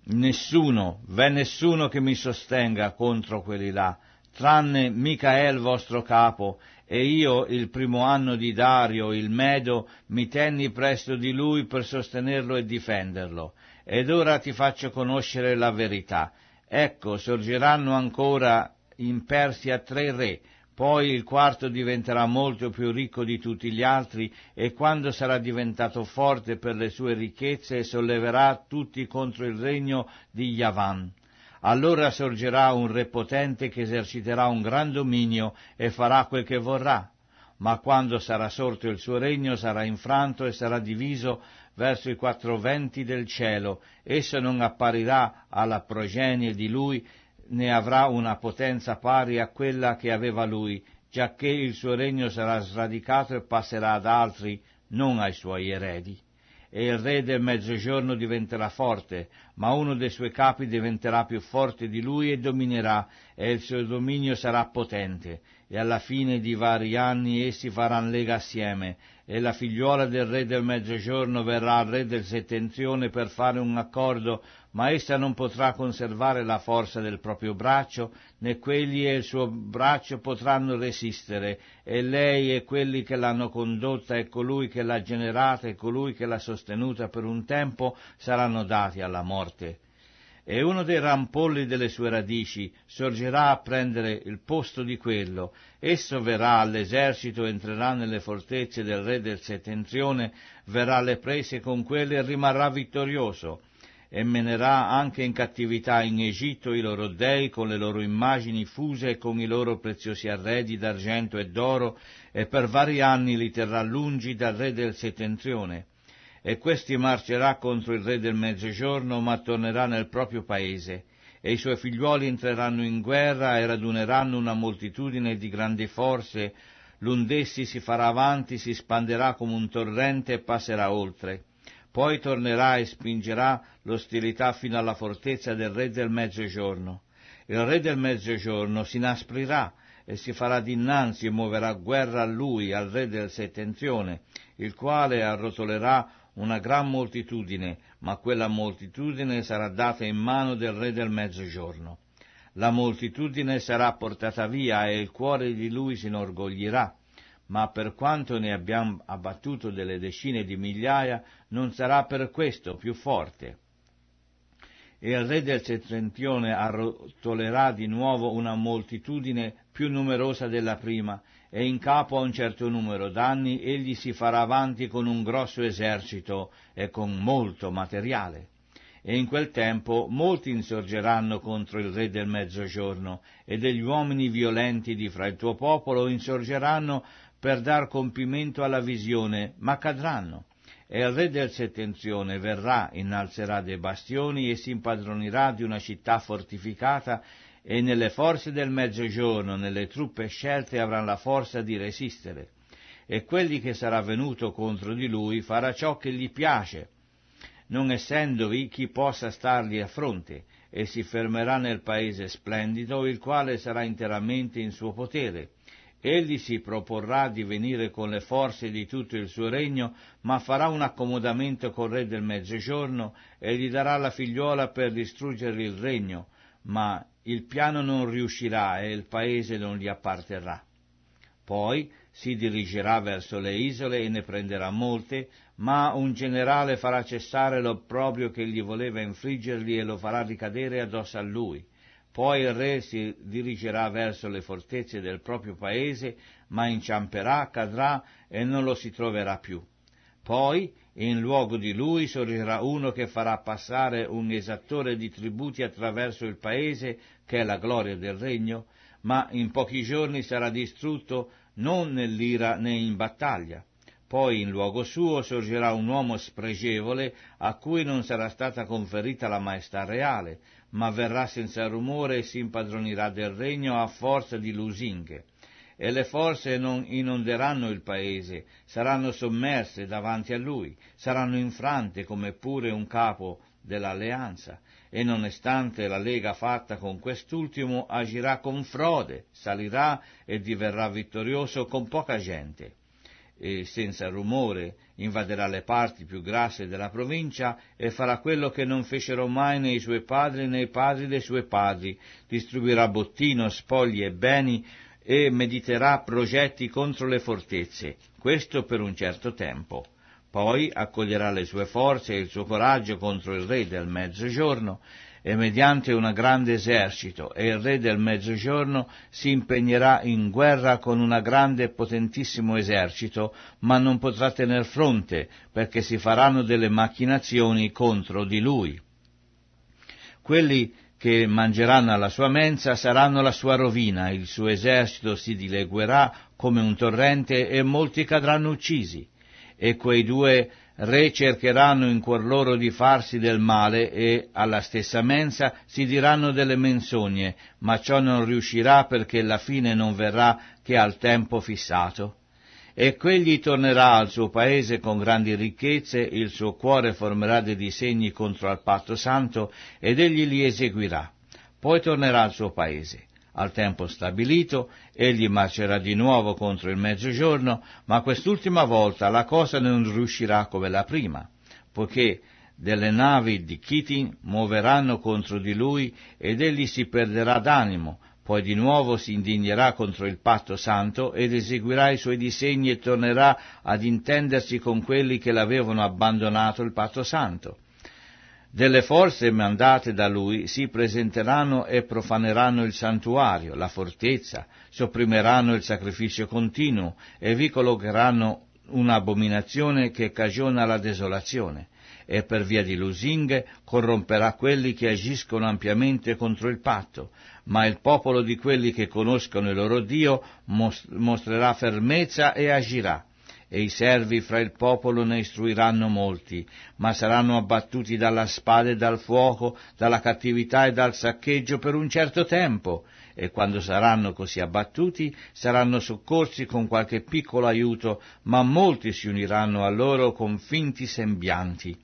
Nessuno, v'è nessuno che mi sostenga contro quelli là, tranne Micael vostro capo, e io, il primo anno di Dario, il Medo, mi tenni presto di lui per sostenerlo e difenderlo. Ed ora ti faccio conoscere la verità. Ecco, sorgeranno ancora in Persia tre re, poi il quarto diventerà molto più ricco di tutti gli altri e quando sarà diventato forte per le sue ricchezze solleverà tutti contro il regno di Yavan. Allora sorgerà un re potente che eserciterà un gran dominio e farà quel che vorrà, ma quando sarà sorto il suo regno sarà infranto e sarà diviso verso i quattro venti del cielo, esso non apparirà alla progenie di lui, né avrà una potenza pari a quella che aveva lui, giacché il suo regno sarà sradicato e passerà ad altri, non ai suoi eredi e il re del mezzogiorno diventerà forte, ma uno dei suoi capi diventerà più forte di lui e dominerà, e il suo dominio sarà potente, e alla fine di vari anni essi faranno lega assieme, e la figliuola del re del mezzogiorno verrà al re del settentrione per fare un accordo ma essa non potrà conservare la forza del proprio braccio, né quelli e il suo braccio potranno resistere, e lei e quelli che l'hanno condotta e colui che l'ha generata e colui che l'ha sostenuta per un tempo saranno dati alla morte. E uno dei rampolli delle sue radici sorgerà a prendere il posto di quello, esso verrà all'esercito, entrerà nelle fortezze del re del settentrione, verrà alle prese con quelle e rimarrà vittorioso e menerà anche in cattività in Egitto i loro dei con le loro immagini fuse e con i loro preziosi arredi d'argento e d'oro, e per vari anni li terrà lungi dal re del settentrione. E questi marcerà contro il re del mezzogiorno, ma tornerà nel proprio paese. E i suoi figliuoli entreranno in guerra e raduneranno una moltitudine di grandi forze, l'un d'essi si farà avanti, si spanderà come un torrente e passerà oltre poi tornerà e spingerà l'ostilità fino alla fortezza del re del mezzogiorno. Il re del mezzogiorno si inasprirà e si farà dinanzi e muoverà guerra a lui, al re del settentrione, il quale arrotolerà una gran moltitudine, ma quella moltitudine sarà data in mano del re del mezzogiorno. La moltitudine sarà portata via e il cuore di lui si inorgoglierà ma per quanto ne abbiamo abbattuto delle decine di migliaia, non sarà per questo più forte. E il re del settentrione arrotolerà di nuovo una moltitudine più numerosa della prima, e in capo a un certo numero d'anni egli si farà avanti con un grosso esercito e con molto materiale. E in quel tempo molti insorgeranno contro il re del mezzogiorno, e degli uomini violenti di fra il tuo popolo insorgeranno per dar compimento alla visione, ma cadranno. E il re del settenzione verrà, innalzerà dei bastioni e si impadronirà di una città fortificata e nelle forze del mezzogiorno, nelle truppe scelte, avranno la forza di resistere. E quelli che sarà venuto contro di lui farà ciò che gli piace, non essendovi chi possa stargli a fronte, e si fermerà nel paese splendido, il quale sarà interamente in suo potere Egli si proporrà di venire con le forze di tutto il suo regno, ma farà un accomodamento col re del mezzogiorno e gli darà la figliuola per distruggere il regno, ma il piano non riuscirà e il paese non gli apparterrà. Poi si dirigerà verso le isole e ne prenderà molte, ma un generale farà cessare l'opprobrio che gli voleva infliggergli e lo farà ricadere addosso a lui. Poi il re si dirigerà verso le fortezze del proprio paese, ma inciamperà, cadrà e non lo si troverà più. Poi, in luogo di lui, sorgerà uno che farà passare un esattore di tributi attraverso il paese, che è la gloria del regno, ma in pochi giorni sarà distrutto non nell'ira né in battaglia. Poi in luogo suo sorgerà un uomo spregevole a cui non sarà stata conferita la maestà reale, ma verrà senza rumore e si impadronirà del regno a forza di lusinghe. E le forze non inonderanno il paese, saranno sommerse davanti a lui, saranno infrante come pure un capo dell'alleanza, e nonostante la lega fatta con quest'ultimo agirà con frode, salirà e diverrà vittorioso con poca gente e senza rumore invaderà le parti più grasse della provincia e farà quello che non fecero mai né i suoi padri né i padri dei suoi padri, distribuirà bottino, spogli e beni e mediterà progetti contro le fortezze, questo per un certo tempo. Poi accoglierà le sue forze e il suo coraggio contro il re del mezzogiorno e mediante un grande esercito, e il re del mezzogiorno si impegnerà in guerra con un grande e potentissimo esercito, ma non potrà tener fronte, perché si faranno delle macchinazioni contro di lui. Quelli che mangeranno alla sua mensa saranno la sua rovina, il suo esercito si dileguerà come un torrente e molti cadranno uccisi. E quei due re cercheranno in cuor loro di farsi del male e, alla stessa mensa, si diranno delle menzogne, ma ciò non riuscirà perché la fine non verrà che al tempo fissato. E quegli tornerà al suo paese con grandi ricchezze, il suo cuore formerà dei disegni contro al patto santo ed egli li eseguirà. Poi tornerà al suo paese. Al tempo stabilito, egli marcerà di nuovo contro il mezzogiorno, ma quest'ultima volta la cosa non riuscirà come la prima, poiché delle navi di Kitin muoveranno contro di lui ed egli si perderà d'animo, poi di nuovo si indignerà contro il patto santo ed eseguirà i suoi disegni e tornerà ad intendersi con quelli che l'avevano abbandonato il patto santo delle forze mandate da lui si presenteranno e profaneranno il santuario, la fortezza, sopprimeranno il sacrificio continuo e vi collocheranno un'abominazione che cagiona la desolazione e per via di lusinghe corromperà quelli che agiscono ampiamente contro il patto, ma il popolo di quelli che conoscono il loro Dio mostrerà fermezza e agirà e i servi fra il popolo ne istruiranno molti, ma saranno abbattuti dalla spada e dal fuoco, dalla cattività e dal saccheggio per un certo tempo, e quando saranno così abbattuti saranno soccorsi con qualche piccolo aiuto, ma molti si uniranno a loro con finti sembianti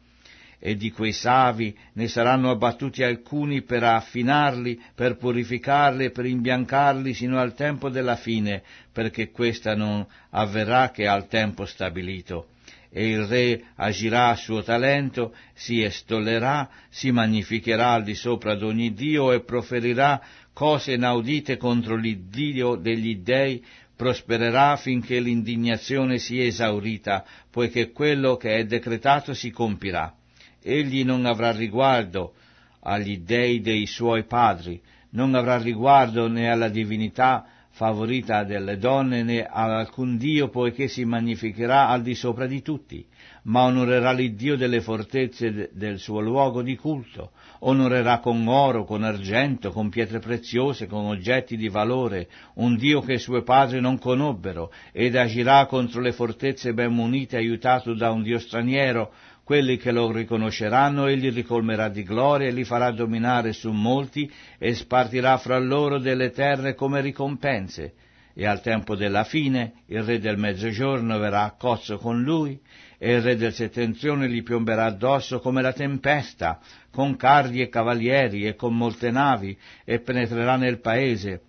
e di quei savi ne saranno abbattuti alcuni per affinarli, per purificarli e per imbiancarli sino al tempo della fine, perché questa non avverrà che al tempo stabilito. E il re agirà a suo talento, si estollerà, si magnificherà al di sopra d'ogni Dio e proferirà cose inaudite contro l'Iddio degli dèi, prospererà finché l'indignazione sia esaurita, poiché quello che è decretato si compirà egli non avrà riguardo agli dei dei suoi padri, non avrà riguardo né alla divinità favorita delle donne né ad alcun Dio poiché si magnificherà al di sopra di tutti, ma onorerà l'Iddio delle fortezze del suo luogo di culto, onorerà con oro, con argento, con pietre preziose, con oggetti di valore, un Dio che i suoi padri non conobbero, ed agirà contro le fortezze ben munite aiutato da un Dio straniero, quelli che lo riconosceranno egli ricolmerà di gloria e li farà dominare su molti e spartirà fra loro delle terre come ricompense. E al tempo della fine il re del mezzogiorno verrà a cozzo con lui e il re del settentrione gli piomberà addosso come la tempesta, con carri e cavalieri e con molte navi, e penetrerà nel paese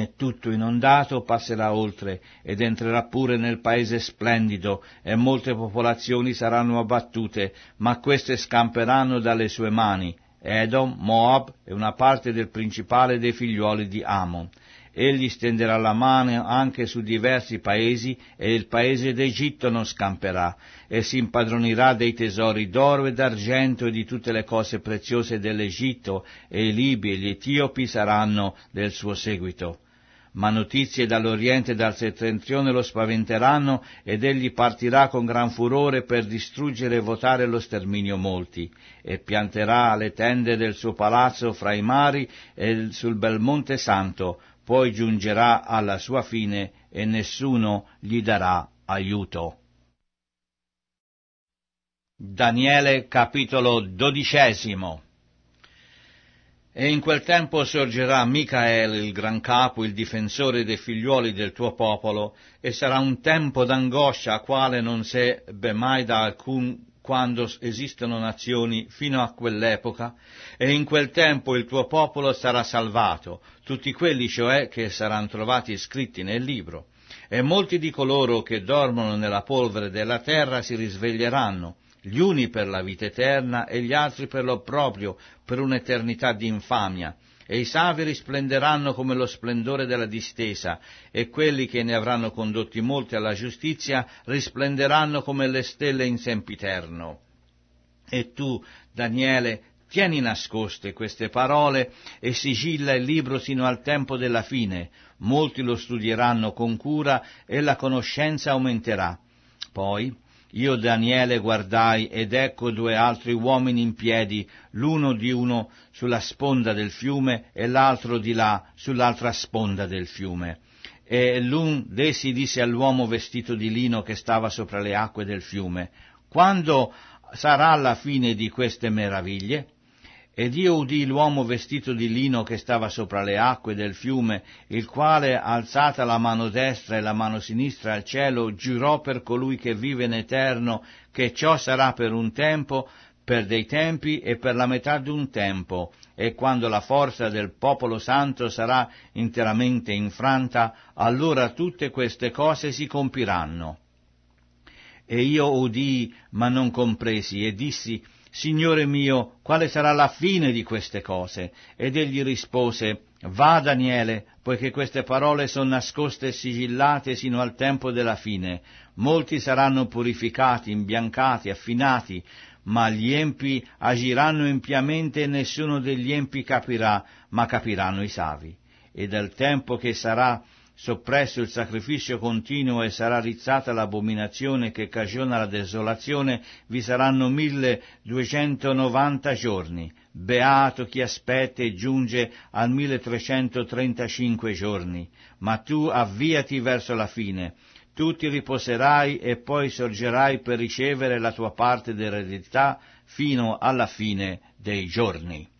è tutto inondato, passerà oltre ed entrerà pure nel paese splendido e molte popolazioni saranno abbattute, ma queste scamperanno dalle sue mani. Edom, Moab e una parte del principale dei figlioli di Amon. Egli stenderà la mano anche su diversi paesi e il paese d'Egitto non scamperà e si impadronirà dei tesori d'oro e d'argento e di tutte le cose preziose dell'Egitto e i Libi e gli Etiopi saranno del suo seguito ma notizie dall'Oriente e dal Settentrione lo spaventeranno ed egli partirà con gran furore per distruggere e votare lo sterminio molti, e pianterà le tende del suo palazzo fra i mari e sul bel monte santo, poi giungerà alla sua fine e nessuno gli darà aiuto. Daniele capitolo dodicesimo e in quel tempo sorgerà Micael, il gran capo, il difensore dei figliuoli del tuo popolo, e sarà un tempo d'angoscia a quale non sebbe mai da alcun quando esistono nazioni fino a quell'epoca, e in quel tempo il tuo popolo sarà salvato, tutti quelli cioè che saranno trovati scritti nel libro. E molti di coloro che dormono nella polvere della terra si risveglieranno, gli uni per la vita eterna e gli altri per l'opproprio, per un'eternità di infamia. E i savi risplenderanno come lo splendore della distesa, e quelli che ne avranno condotti molti alla giustizia risplenderanno come le stelle in sempiterno. E tu, Daniele, tieni nascoste queste parole e sigilla il libro sino al tempo della fine. Molti lo studieranno con cura e la conoscenza aumenterà. Poi, io Daniele guardai ed ecco due altri uomini in piedi, l'uno di uno sulla sponda del fiume e l'altro di là sull'altra sponda del fiume. E l'un d'essi disse all'uomo vestito di lino che stava sopra le acque del fiume, quando sarà la fine di queste meraviglie? Ed io udii l'uomo vestito di lino che stava sopra le acque del fiume, il quale, alzata la mano destra e la mano sinistra al cielo, giurò per colui che vive in eterno che ciò sarà per un tempo, per dei tempi e per la metà d'un tempo, e quando la forza del popolo santo sarà interamente infranta, allora tutte queste cose si compiranno. E io udii, ma non compresi, e dissi, Signore mio, quale sarà la fine di queste cose? Ed egli rispose, Va Daniele, poiché queste parole sono nascoste e sigillate sino al tempo della fine. Molti saranno purificati, imbiancati, affinati, ma gli empi agiranno empiamente e nessuno degli empi capirà, ma capiranno i savi. E dal tempo che sarà soppresso il sacrificio continuo e sarà rizzata l'abominazione che cagiona la desolazione, vi saranno 1290 giorni. Beato chi aspetta e giunge al 1335 giorni. Ma tu avviati verso la fine. Tu ti riposerai e poi sorgerai per ricevere la tua parte d'eredità fino alla fine dei giorni.